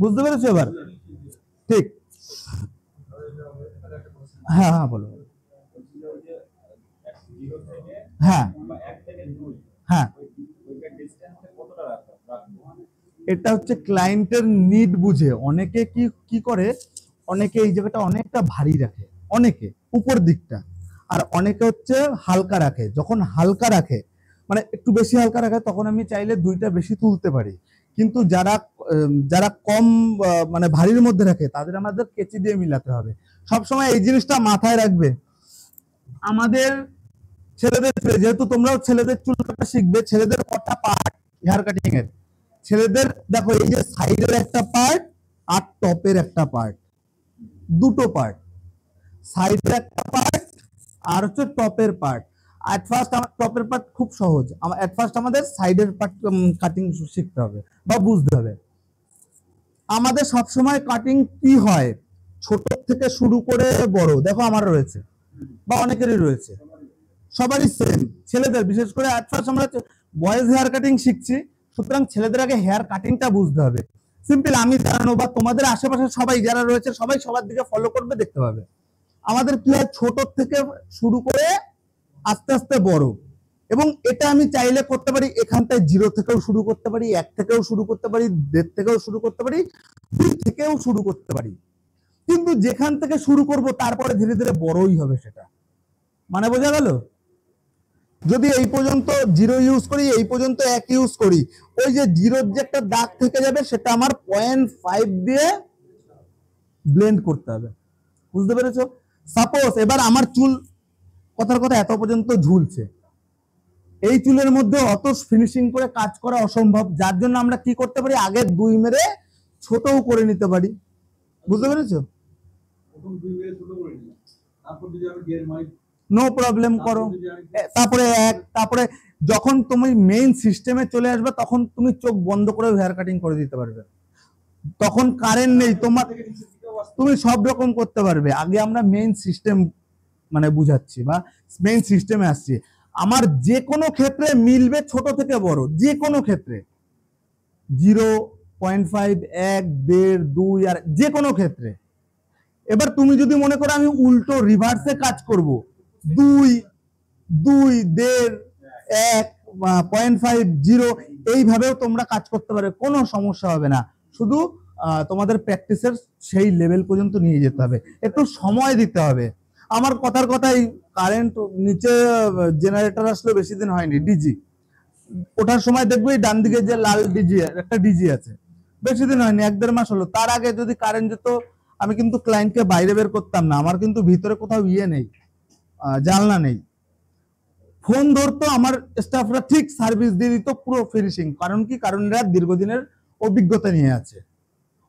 বুঝতে পেরেছো এবার ঠিক হ্যাঁ হ্যাঁ বলো হ্যাঁ হ্যাঁ এটা হচ্ছে ক্লায়েন্টের নিড বুঝে অনেকে কি কি করে অনেকে এই জায়গাটা অনেকটা ভারী রাখে অনেকে উপর দিকটা আর অনেকে হচ্ছে হালকা রাখে যখন হালকা রাখে মানে একটু বেশি হালকা রাখে তখন আমি চাইলে দুইটা বেশি তুলতে পারি কিন্তু যারা যারা কম মানে ভারীর মধ্যে রাখে তাদের আমাদের কেচি দিয়ে মিলাতে হবে সবসময় এই জিনিসটা মাথায় রাখবে আমাদের ছেলেদের যেহেতু তোমরাও ছেলেদের চুল কাটা শিখবে ছেলেদের কটা পার্ট হেয়ার কাটিং এর ছেলেদের দেখো এই যে সাইডের একটা পার্ট আর টপের একটা পার্ট দুটো পার্ট সাইডের একটা পার্ট আর হচ্ছে টপের পার্ট অ্যাট ফার্স্ট আমার টপের পার্ট খুব সহজ অ্যাট ফার্স্ট আমাদের সাইডের পার্ট কাটিং শিখতে হবে বা বুঝতে হবে আমাদের সবসময় কাটিং কি হয় ছোট থেকে শুরু করে বড় দেখো আমার রয়েছে বা অনেকেরই রয়েছে সবারই সেম ছেলেদের বিশেষ করে ফার্স্ট আমরা বয়েজ হেয়ার কাটিং শিখছি সুতরাং ছেলেদের আগে হেয়ার কাটিংটা বুঝতে হবে সিম্পল আমি জানো বা তোমাদের আশেপাশে সবাই যারা রয়েছে সবাই সবার দিকে ফলো করবে দেখতে পাবে আমাদের কি হয় ছোট থেকে শুরু করে আস্তে আস্তে বড় এবং এটা আমি চাইলে করতে পারি এখানটায় জিরো থেকেও শুরু করতে পারি এক থেকেও শুরু করতে পারি দেড় থেকেও শুরু করতে পারি দুই থেকেও শুরু করতে পারি কিন্তু যেখান থেকে শুরু করব তারপরে ধীরে ধীরে বড়ই হবে সেটা মানে বোঝা গেল যদি এই পর্যন্ত জিরো ইউজ করি এই পর্যন্ত এক ইউজ করি ওই যে জিরোর যে একটা দাগ থেকে যাবে সেটা আমার পয়েন্ট ফাইভ দিয়ে ব্লেন্ড করতে হবে বুঝতে পেরেছ সাপোজ এবার আমার চুল কথার কথা এত পর্যন্ত ঝুলছে এই চুলের মধ্যে অত ফিনিশিং করে কাজ করা অসম্ভব যার জন্য আমরা কি করতে পারি আগে দুই মেরে ছোটও করে নিতে পারি বুঝতে পেরেছো নো প্রবলেম করো তারপরে এক তারপরে যখন তুমি মেইন সিস্টেমে চলে আসবে তখন তুমি চোখ বন্ধ করে হেয়ার কাটিং করে দিতে পারবে তখন কারেন্ট নেই তোমার তুমি সব রকম করতে পারবে আগে আমরা মেইন সিস্টেম মানে বুঝাচ্ছি বা মেইন সিস্টেমে আসছি আমার যে কোনো ক্ষেত্রে মিলবে ছোট থেকে বড় যে কোনো ক্ষেত্রে জিরো পয়েন্ট ফাইভ এক দেড় দুই আর যে কোনো ক্ষেত্রে এবার তুমি যদি মনে করো আমি উল্টো রিভার্সে কাজ করব দুই দুই দেড় এক পয়েন্ট ফাইভ জিরো এইভাবেও তোমরা কাজ করতে পারবে কোনো সমস্যা হবে না শুধু তোমাদের প্র্যাকটিসের সেই লেভেল পর্যন্ত নিয়ে যেতে হবে একটু সময় দিতে হবে আমার কথার কথাই কারেন্ট নিচে জেনারেটর আসলে বেশি দিন হয়নি ডিজি ওঠার সময় দেখবি ডান দিকে যে লাল ডিজি একটা ডিজি আছে বেশি দিন হয়নি এক দেড় মাস হলো তার আগে যদি কারেন্ট যেত আমি কিন্তু ক্লায়েন্টকে বাইরে বের করতাম না আমার কিন্তু ভিতরে কোথাও ইয়ে নেই জানলা নেই ফোন ধরতো আমার স্টাফরা ঠিক সার্ভিস দিয়ে দিত পুরো ফিনিশিং কারণ কি কারণ এরা দীর্ঘদিনের অভিজ্ঞতা নিয়ে আছে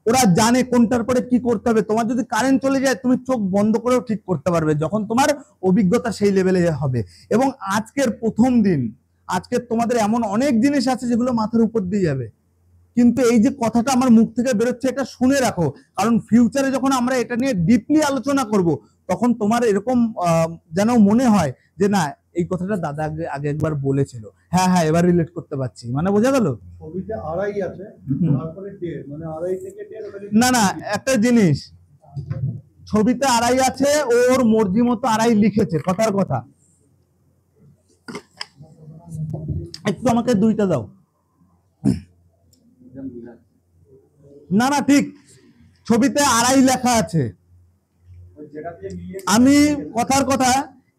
ওরা জানে কোনটার পরে কি করতে হবে তোমার যদি কারেন্ট চলে যায় তুমি চোখ বন্ধ করেও ঠিক করতে পারবে যখন তোমার অভিজ্ঞতা সেই লেভেলে হবে এবং আজকের প্রথম দিন আজকে তোমাদের এমন অনেক জিনিস আছে যেগুলো মাথার উপর দিয়ে যাবে কিন্তু এই যে কথাটা আমার মুখ থেকে বেরোচ্ছে এটা শুনে রাখো কারণ ফিউচারে যখন আমরা এটা নিয়ে ডিপলি আলোচনা করব তখন তোমার এরকম যেন মনে হয় যে না এই কথাটা দাদা আগে আগে একবার বলেছিল হ্যাঁ হ্যাঁ এবার রিলেট করতে পারছি মানে বোঝা গেল মানে না না একটা জিনিস ছবিতে আড়াই আছে ওর মর্জি মতো আড়াই লিখেছে কথার কথা একটু আমাকে দুইটা দাও না না ঠিক ছবিতে আড়াই লেখা আছে আমি কথার কথা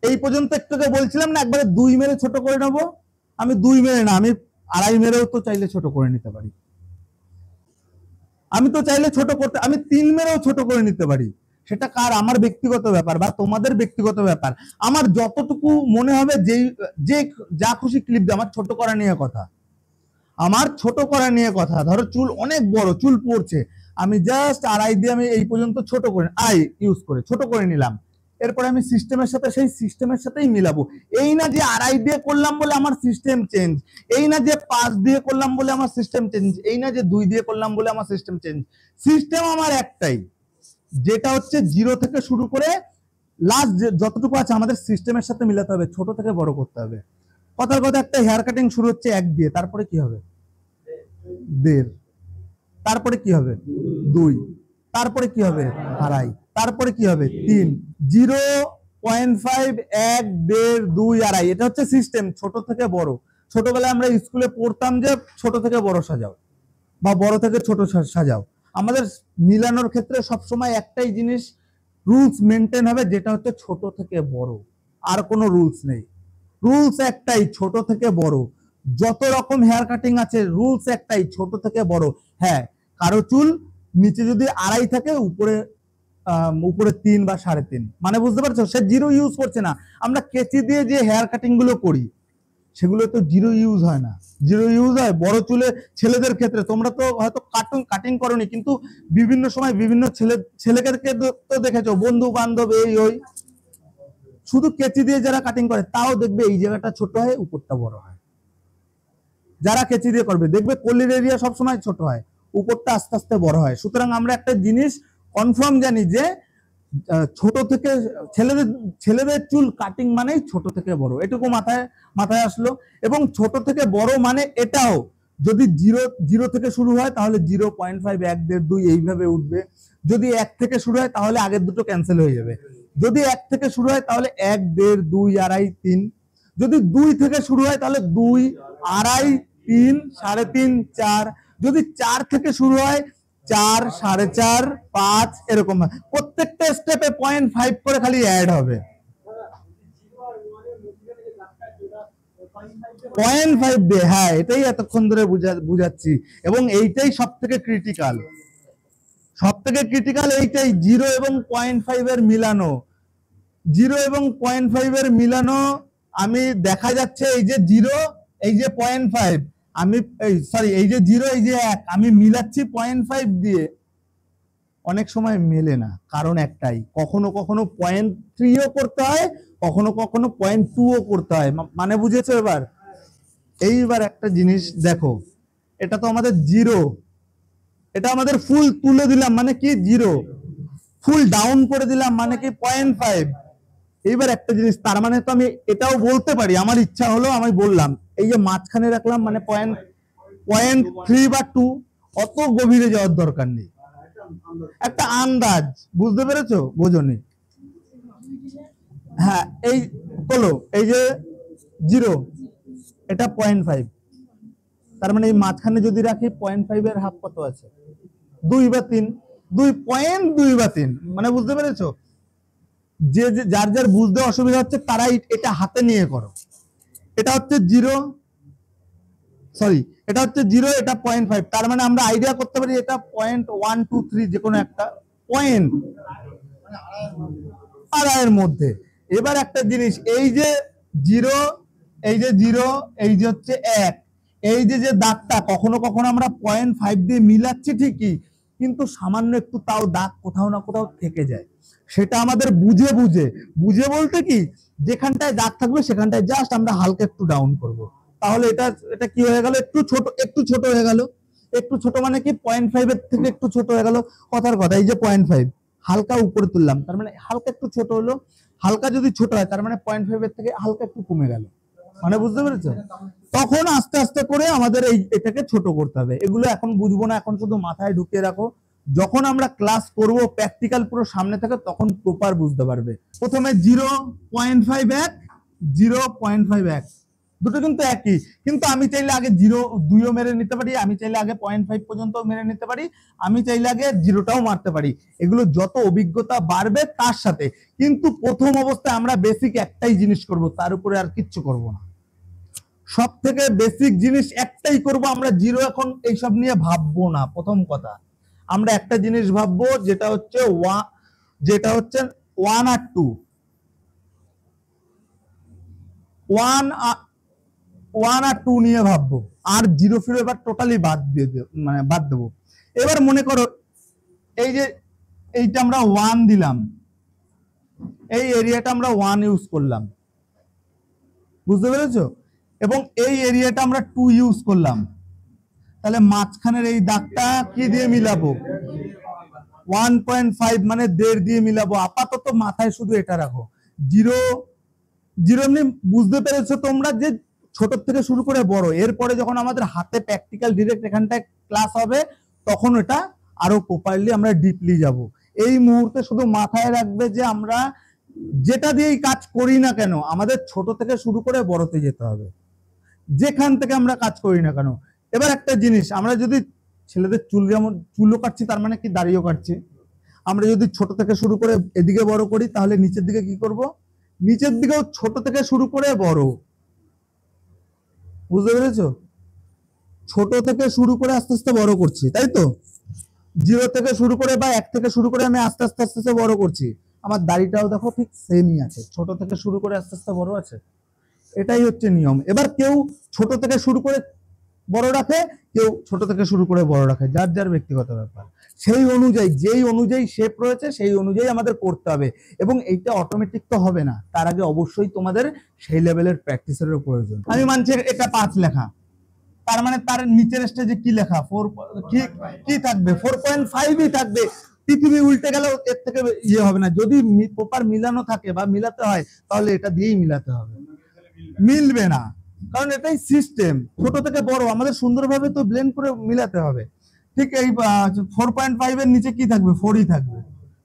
এই পর্যন্ত একটু বলছিলাম না একবারে দুই মেরে ছোট করে নেবো আমি দুই মেরে না আমি আড়াই মেরেও তো চাইলে ছোট করে নিতে পারি আমি তো চাইলে ছোট করতে আমি তিন মেরেও ছোট করে নিতে পারি সেটা কার আমার ব্যক্তিগত ব্যাপার বা তোমাদের ব্যক্তিগত ব্যাপার আমার যতটুকু মনে হবে যেই যে যা খুশি ক্লিপ দিয়ে আমার ছোট করা নিয়ে কথা আমার ছোট করা নিয়ে কথা ধরো চুল অনেক বড় চুল পড়ছে আমি জাস্ট আড়াই দিয়ে আমি এই পর্যন্ত ছোট করে আই ইউজ করে ছোট করে নিলাম এরপরে আমি সিস্টেমের সাথে সেই সিস্টেমের সাথেই মিলাবো এই না যে আড়াই দিয়ে করলাম বলে আমার সিস্টেম চেঞ্জ এই না যে পাঁচ দিয়ে করলাম বলে আমার সিস্টেম চেঞ্জ এই না যে দুই দিয়ে করলাম বলে আমার সিস্টেম চেঞ্জ সিস্টেম আমার একটাই যেটা হচ্ছে জিরো থেকে শুরু করে লাস্ট যতটুকু আছে আমাদের সিস্টেমের সাথে মিলাতে হবে ছোট থেকে বড় করতে হবে কথার কথা একটা হেয়ার কাটিং শুরু হচ্ছে এক দিয়ে তারপরে কি হবে দেড় তারপরে কি হবে দুই তারপরে কি হবে আড়াই তারপরে কি হবে তিন জিরো পয়েন্ট ফাইভ এক দেড় দুই আড়াই এটা হচ্ছে সিস্টেম ছোট থেকে বড় ছোটবেলায় আমরা স্কুলে পড়তাম যে ছোট থেকে বড় সাজাও বা বড় থেকে ছোট সাজাও আমাদের মিলানোর ক্ষেত্রে সবসময় একটাই জিনিস রুলস মেনটেন হবে যেটা হচ্ছে ছোট থেকে বড় আর কোনো রুলস নেই রুলস একটাই ছোট থেকে বড় যত রকম হেয়ার কাটিং আছে রুলস একটাই ছোট থেকে বড় হ্যাঁ কারো চুল নিচে যদি আড়াই থাকে উপরে উপরে তিন বা সাড়ে তিন মানে বুঝতে পারছো সে জিরো ইউজ করছে না আমরা কেচি দিয়ে যে হেয়ার কাটিং গুলো করি সেগুলো তো জিরো ইউজ হয় না জিরো ইউজ হয় বড় চুলে ছেলেদের ক্ষেত্রে তোমরা তো হয়তো কাটুন কাটিং করনি কিন্তু বিভিন্ন সময় বিভিন্ন ছেলে ছেলেদেরকে তো দেখেছো বন্ধু বান্ধব এই ওই শুধু কেচি দিয়ে যারা কাটিং করে তাও দেখবে এই জায়গাটা ছোট হয় উপরটা বড় হয় যারা কেচি দিয়ে করবে দেখবে কলির এরিয়া সবসময় ছোট হয় উপরটা আস্তে আস্তে বড় হয় সুতরাং আমরা একটা জিনিস কনফার্ম জানি যে ছোট থেকে ছেলেদের ছেলেদের চুল কাটিং মানেই ছোট থেকে বড় এটুকু মাথায় মাথায় আসলো এবং ছোট থেকে বড় মানে এটাও যদি জিরো জিরো থেকে শুরু হয় তাহলে জিরো পয়েন্ট ফাইভ এক দেড় দুই এইভাবে উঠবে যদি এক থেকে শুরু হয় তাহলে আগের দুটো ক্যান্সেল হয়ে যাবে যদি এক থেকে শুরু হয় তাহলে এক দেড় দুই আড়াই তিন যদি দুই থেকে শুরু হয় তাহলে দুই আড়াই তিন সাড়ে তিন চার যদি চার থেকে শুরু হয় চার সাড়ে চার পাঁচ এরকম প্রত্যেকটা স্টেপে পয়েন্ট ফাইভ করে খালি অ্যাড হবে পয়েন্ট ফাইভ দিয়ে হ্যাঁ এটাই এতক্ষণ ধরে বুঝাচ্ছি এবং এইটাই সব থেকে ক্রিটিক্যাল সব থেকে ক্রিটিক্যাল এইটাই জিরো এবং পয়েন্ট ফাইভ এর মিলানো জিরো এবং পয়েন্ট ফাইভ এর মিলানো আমি দেখা যাচ্ছে এই যে জিরো এই যে পয়েন্ট ফাইভ আমি এই সরি এই যে জিরো এই যে এক আমি মিলাচ্ছি পয়েন্ট ফাইভ দিয়ে অনেক সময় মেলে না কারণ একটাই কখনো কখনো পয়েন্ট থ্রিও করতে হয় কখনো কখনো পয়েন্ট টুও করতে হয় মানে বুঝেছো এবার এইবার একটা জিনিস দেখো এটা তো আমাদের জিরো এটা আমাদের ফুল তুলে দিলাম মানে কি জিরো ফুল ডাউন করে দিলাম মানে কি পয়েন্ট ফাইভ এইবার একটা জিনিস তার মানে তো আমি এটাও বলতে পারি আমার ইচ্ছা হলো আমি বললাম এই যে মাঝখানে রাখলাম মানে পয়েন্ট পয়েন্ট থ্রি বা টু অত গভীরে যাওয়ার দরকার নেই একটা আন্দাজ বুঝতে পেরেছো বোঝনি হ্যাঁ এই হলো এই যে জিরো এটা পয়েন্ট ফাইভ তার মানে এই মাঝখানে যদি রাখি পয়েন্ট ফাইভের হাফ কত আছে দুই বা তিন দুই পয়েন্ট দুই বা তিন মানে বুঝতে পেরেছো যে যার যার বুঝতে অসুবিধা হচ্ছে তারাই এটা হাতে নিয়ে করো এটা হচ্ছে জিরো সরি এটা হচ্ছে জিরো এটা পয়েন্ট ফাইভ তার মানে আমরা আইডিয়া করতে পারি এটা পয়েন্ট ওয়ান টু থ্রি যে কোনো একটা পয়েন্ট আড়াইয়ের মধ্যে এবার একটা জিনিস এই যে জিরো এই যে জিরো এই যে হচ্ছে এক এই যে যে দাগটা কখনো কখনো আমরা পয়েন্ট ফাইভ দিয়ে মিলাচ্ছি ঠিকই কিন্তু সামান্য একটু তাও দাগ কোথাও না কোথাও থেকে যায় সেটা আমাদের বুঝে বুঝে বুঝে বলতে কি যেখানটায় দাগ থাকবে সেখানটায় জাস্ট আমরা হালকা একটু ডাউন করব। তাহলে এটা এটা কি হয়ে গেল একটু ছোট একটু ছোট হয়ে গেল একটু ছোট মানে কি পয়েন্ট ফাইভ এর থেকে একটু ছোট হয়ে গেল কথার কথা এই যে পয়েন্ট ফাইভ হালকা উপরে তুললাম তার মানে হালকা একটু ছোট হলো হালকা যদি ছোট হয় তার মানে পয়েন্ট ফাইভ এর থেকে হালকা একটু কমে গেল মানে বুঝতে পেরেছো তখন আস্তে আস্তে করে আমাদের এই এটাকে ছোট করতে হবে এগুলো এখন বুঝবো না এখন শুধু মাথায় ঢুকিয়ে রাখো যখন আমরা ক্লাস করব প্র্যাকটিক্যাল পুরো সামনে থাকে তখন প্রপার বুঝতে পারবে প্রথমে জিরো পয়েন্ট ফাইভ এক জিরো পয়েন্ট ফাইভ এক দুটো কিন্তু একই কিন্তু আমি চাইলে আগে জিরো দুইও মেরে নিতে পারি আমি চাইলে আগে পয়েন্ট ফাইভ পর্যন্ত মেরে নিতে পারি আমি চাইলে আগে জিরোটাও মারতে পারি এগুলো যত অভিজ্ঞতা বাড়বে তার সাথে কিন্তু প্রথম অবস্থায় আমরা বেসিক একটাই জিনিস করব তার উপরে আর কিচ্ছু করব না সব থেকে বেসিক জিনিস একটাই করব আমরা জিরো এখন এইসব নিয়ে ভাববো না প্রথম কথা আমরা একটা জিনিস ভাববো যেটা হচ্ছে ওয়া যেটা হচ্ছে ওয়ান আর টু ওয়ান ওয়ান আর টু নিয়ে ভাববো আর জিরো ফিরো এবার টোটালি বাদ দিয়ে মানে বাদ দেবো এবার মনে করো এই যে এইটা আমরা ওয়ান দিলাম এই এরিয়াটা আমরা ওয়ান ইউজ করলাম বুঝতে পেরেছ এবং এই এরিয়াটা আমরা টু ইউজ করলাম তাহলে মাঝখানের এই দাগটা কি দিয়ে মিলাবো ওয়ান পয়েন্ট ফাইভ মানে দেড় দিয়ে মিলাবো আপাতত মাথায় শুধু এটা রাখো জিরো জিরো এমনি বুঝতে পেরেছো তোমরা যে ছোট থেকে শুরু করে বড় এরপরে যখন আমাদের হাতে প্র্যাকটিক্যাল ডিরেক্ট এখানটায় ক্লাস হবে তখন এটা আরো প্রপারলি আমরা ডিপলি যাব এই মুহূর্তে শুধু মাথায় রাখবে যে আমরা যেটা দিয়েই কাজ করি না কেন আমাদের ছোট থেকে শুরু করে বড়তে যেতে হবে যেখান থেকে আমরা কাজ করি না কেন এবার একটা জিনিস আমরা যদি ছেলেদের চুল যেমন চুলও কাটছি তার মানে কি দাড়িও কাটছি আমরা যদি ছোট থেকে শুরু করে এদিকে বড় করি তাহলে নিচের দিকে কি করব নিচের দিকেও ছোট থেকে শুরু করে বড় বুঝতে পেরেছ ছোট থেকে শুরু করে আস্তে আস্তে বড় করছি তাই তো জিরো থেকে শুরু করে বা এক থেকে শুরু করে আমি আস্তে আস্তে আস্তে আস্তে বড় করছি আমার দাড়িটাও দেখো ঠিক সেমই আছে ছোট থেকে শুরু করে আস্তে আস্তে বড় আছে এটাই হচ্ছে নিয়ম এবার কেউ ছোট থেকে শুরু করে বড় রাখে কেউ ছোট থেকে শুরু করে বড় রাখে যার যার ব্যক্তিগত ব্যাপার সেই অনুযায়ী যেই অনুযায়ী শেপ রয়েছে সেই অনুযায়ী আমাদের করতে হবে এবং এইটা অটোমেটিক তো হবে না তার আগে অবশ্যই তোমাদের সেই লেভেলের প্র্যাকটিসেরও প্রয়োজন আমি মানছি এটা পাঁচ লেখা তার মানে তার নিচের স্টেজে কি লেখা ফোর কি কি থাকবে ফোর পয়েন্ট ফাইভই থাকবে পৃথিবী উল্টে গেলেও এর থেকে ইয়ে হবে না যদি প্রপার মিলানো থাকে বা মিলাতে হয় তাহলে এটা দিয়েই মিলাতে হবে মিলবে না কারণ এটাই সিস্টেম ছোট থেকে বড় আমাদের সুন্দরভাবে তো ব্লেন্ড করে মিলাতে হবে ঠিক এই ফোর পয়েন্ট ফাইভ এর নিচে কি থাকবে ফোরই থাকবে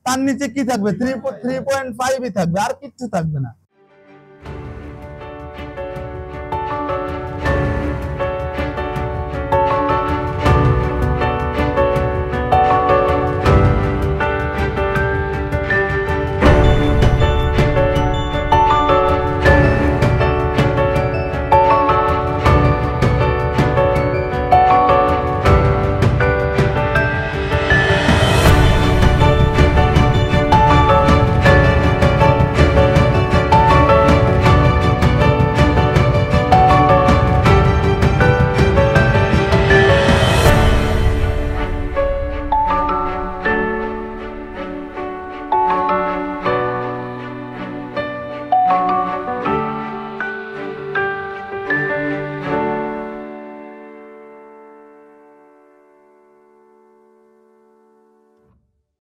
তার নিচে কি থাকবে থ্রি থ্রি পয়েন্ট ফাইভই থাকবে আর কিচ্ছু থাকবে না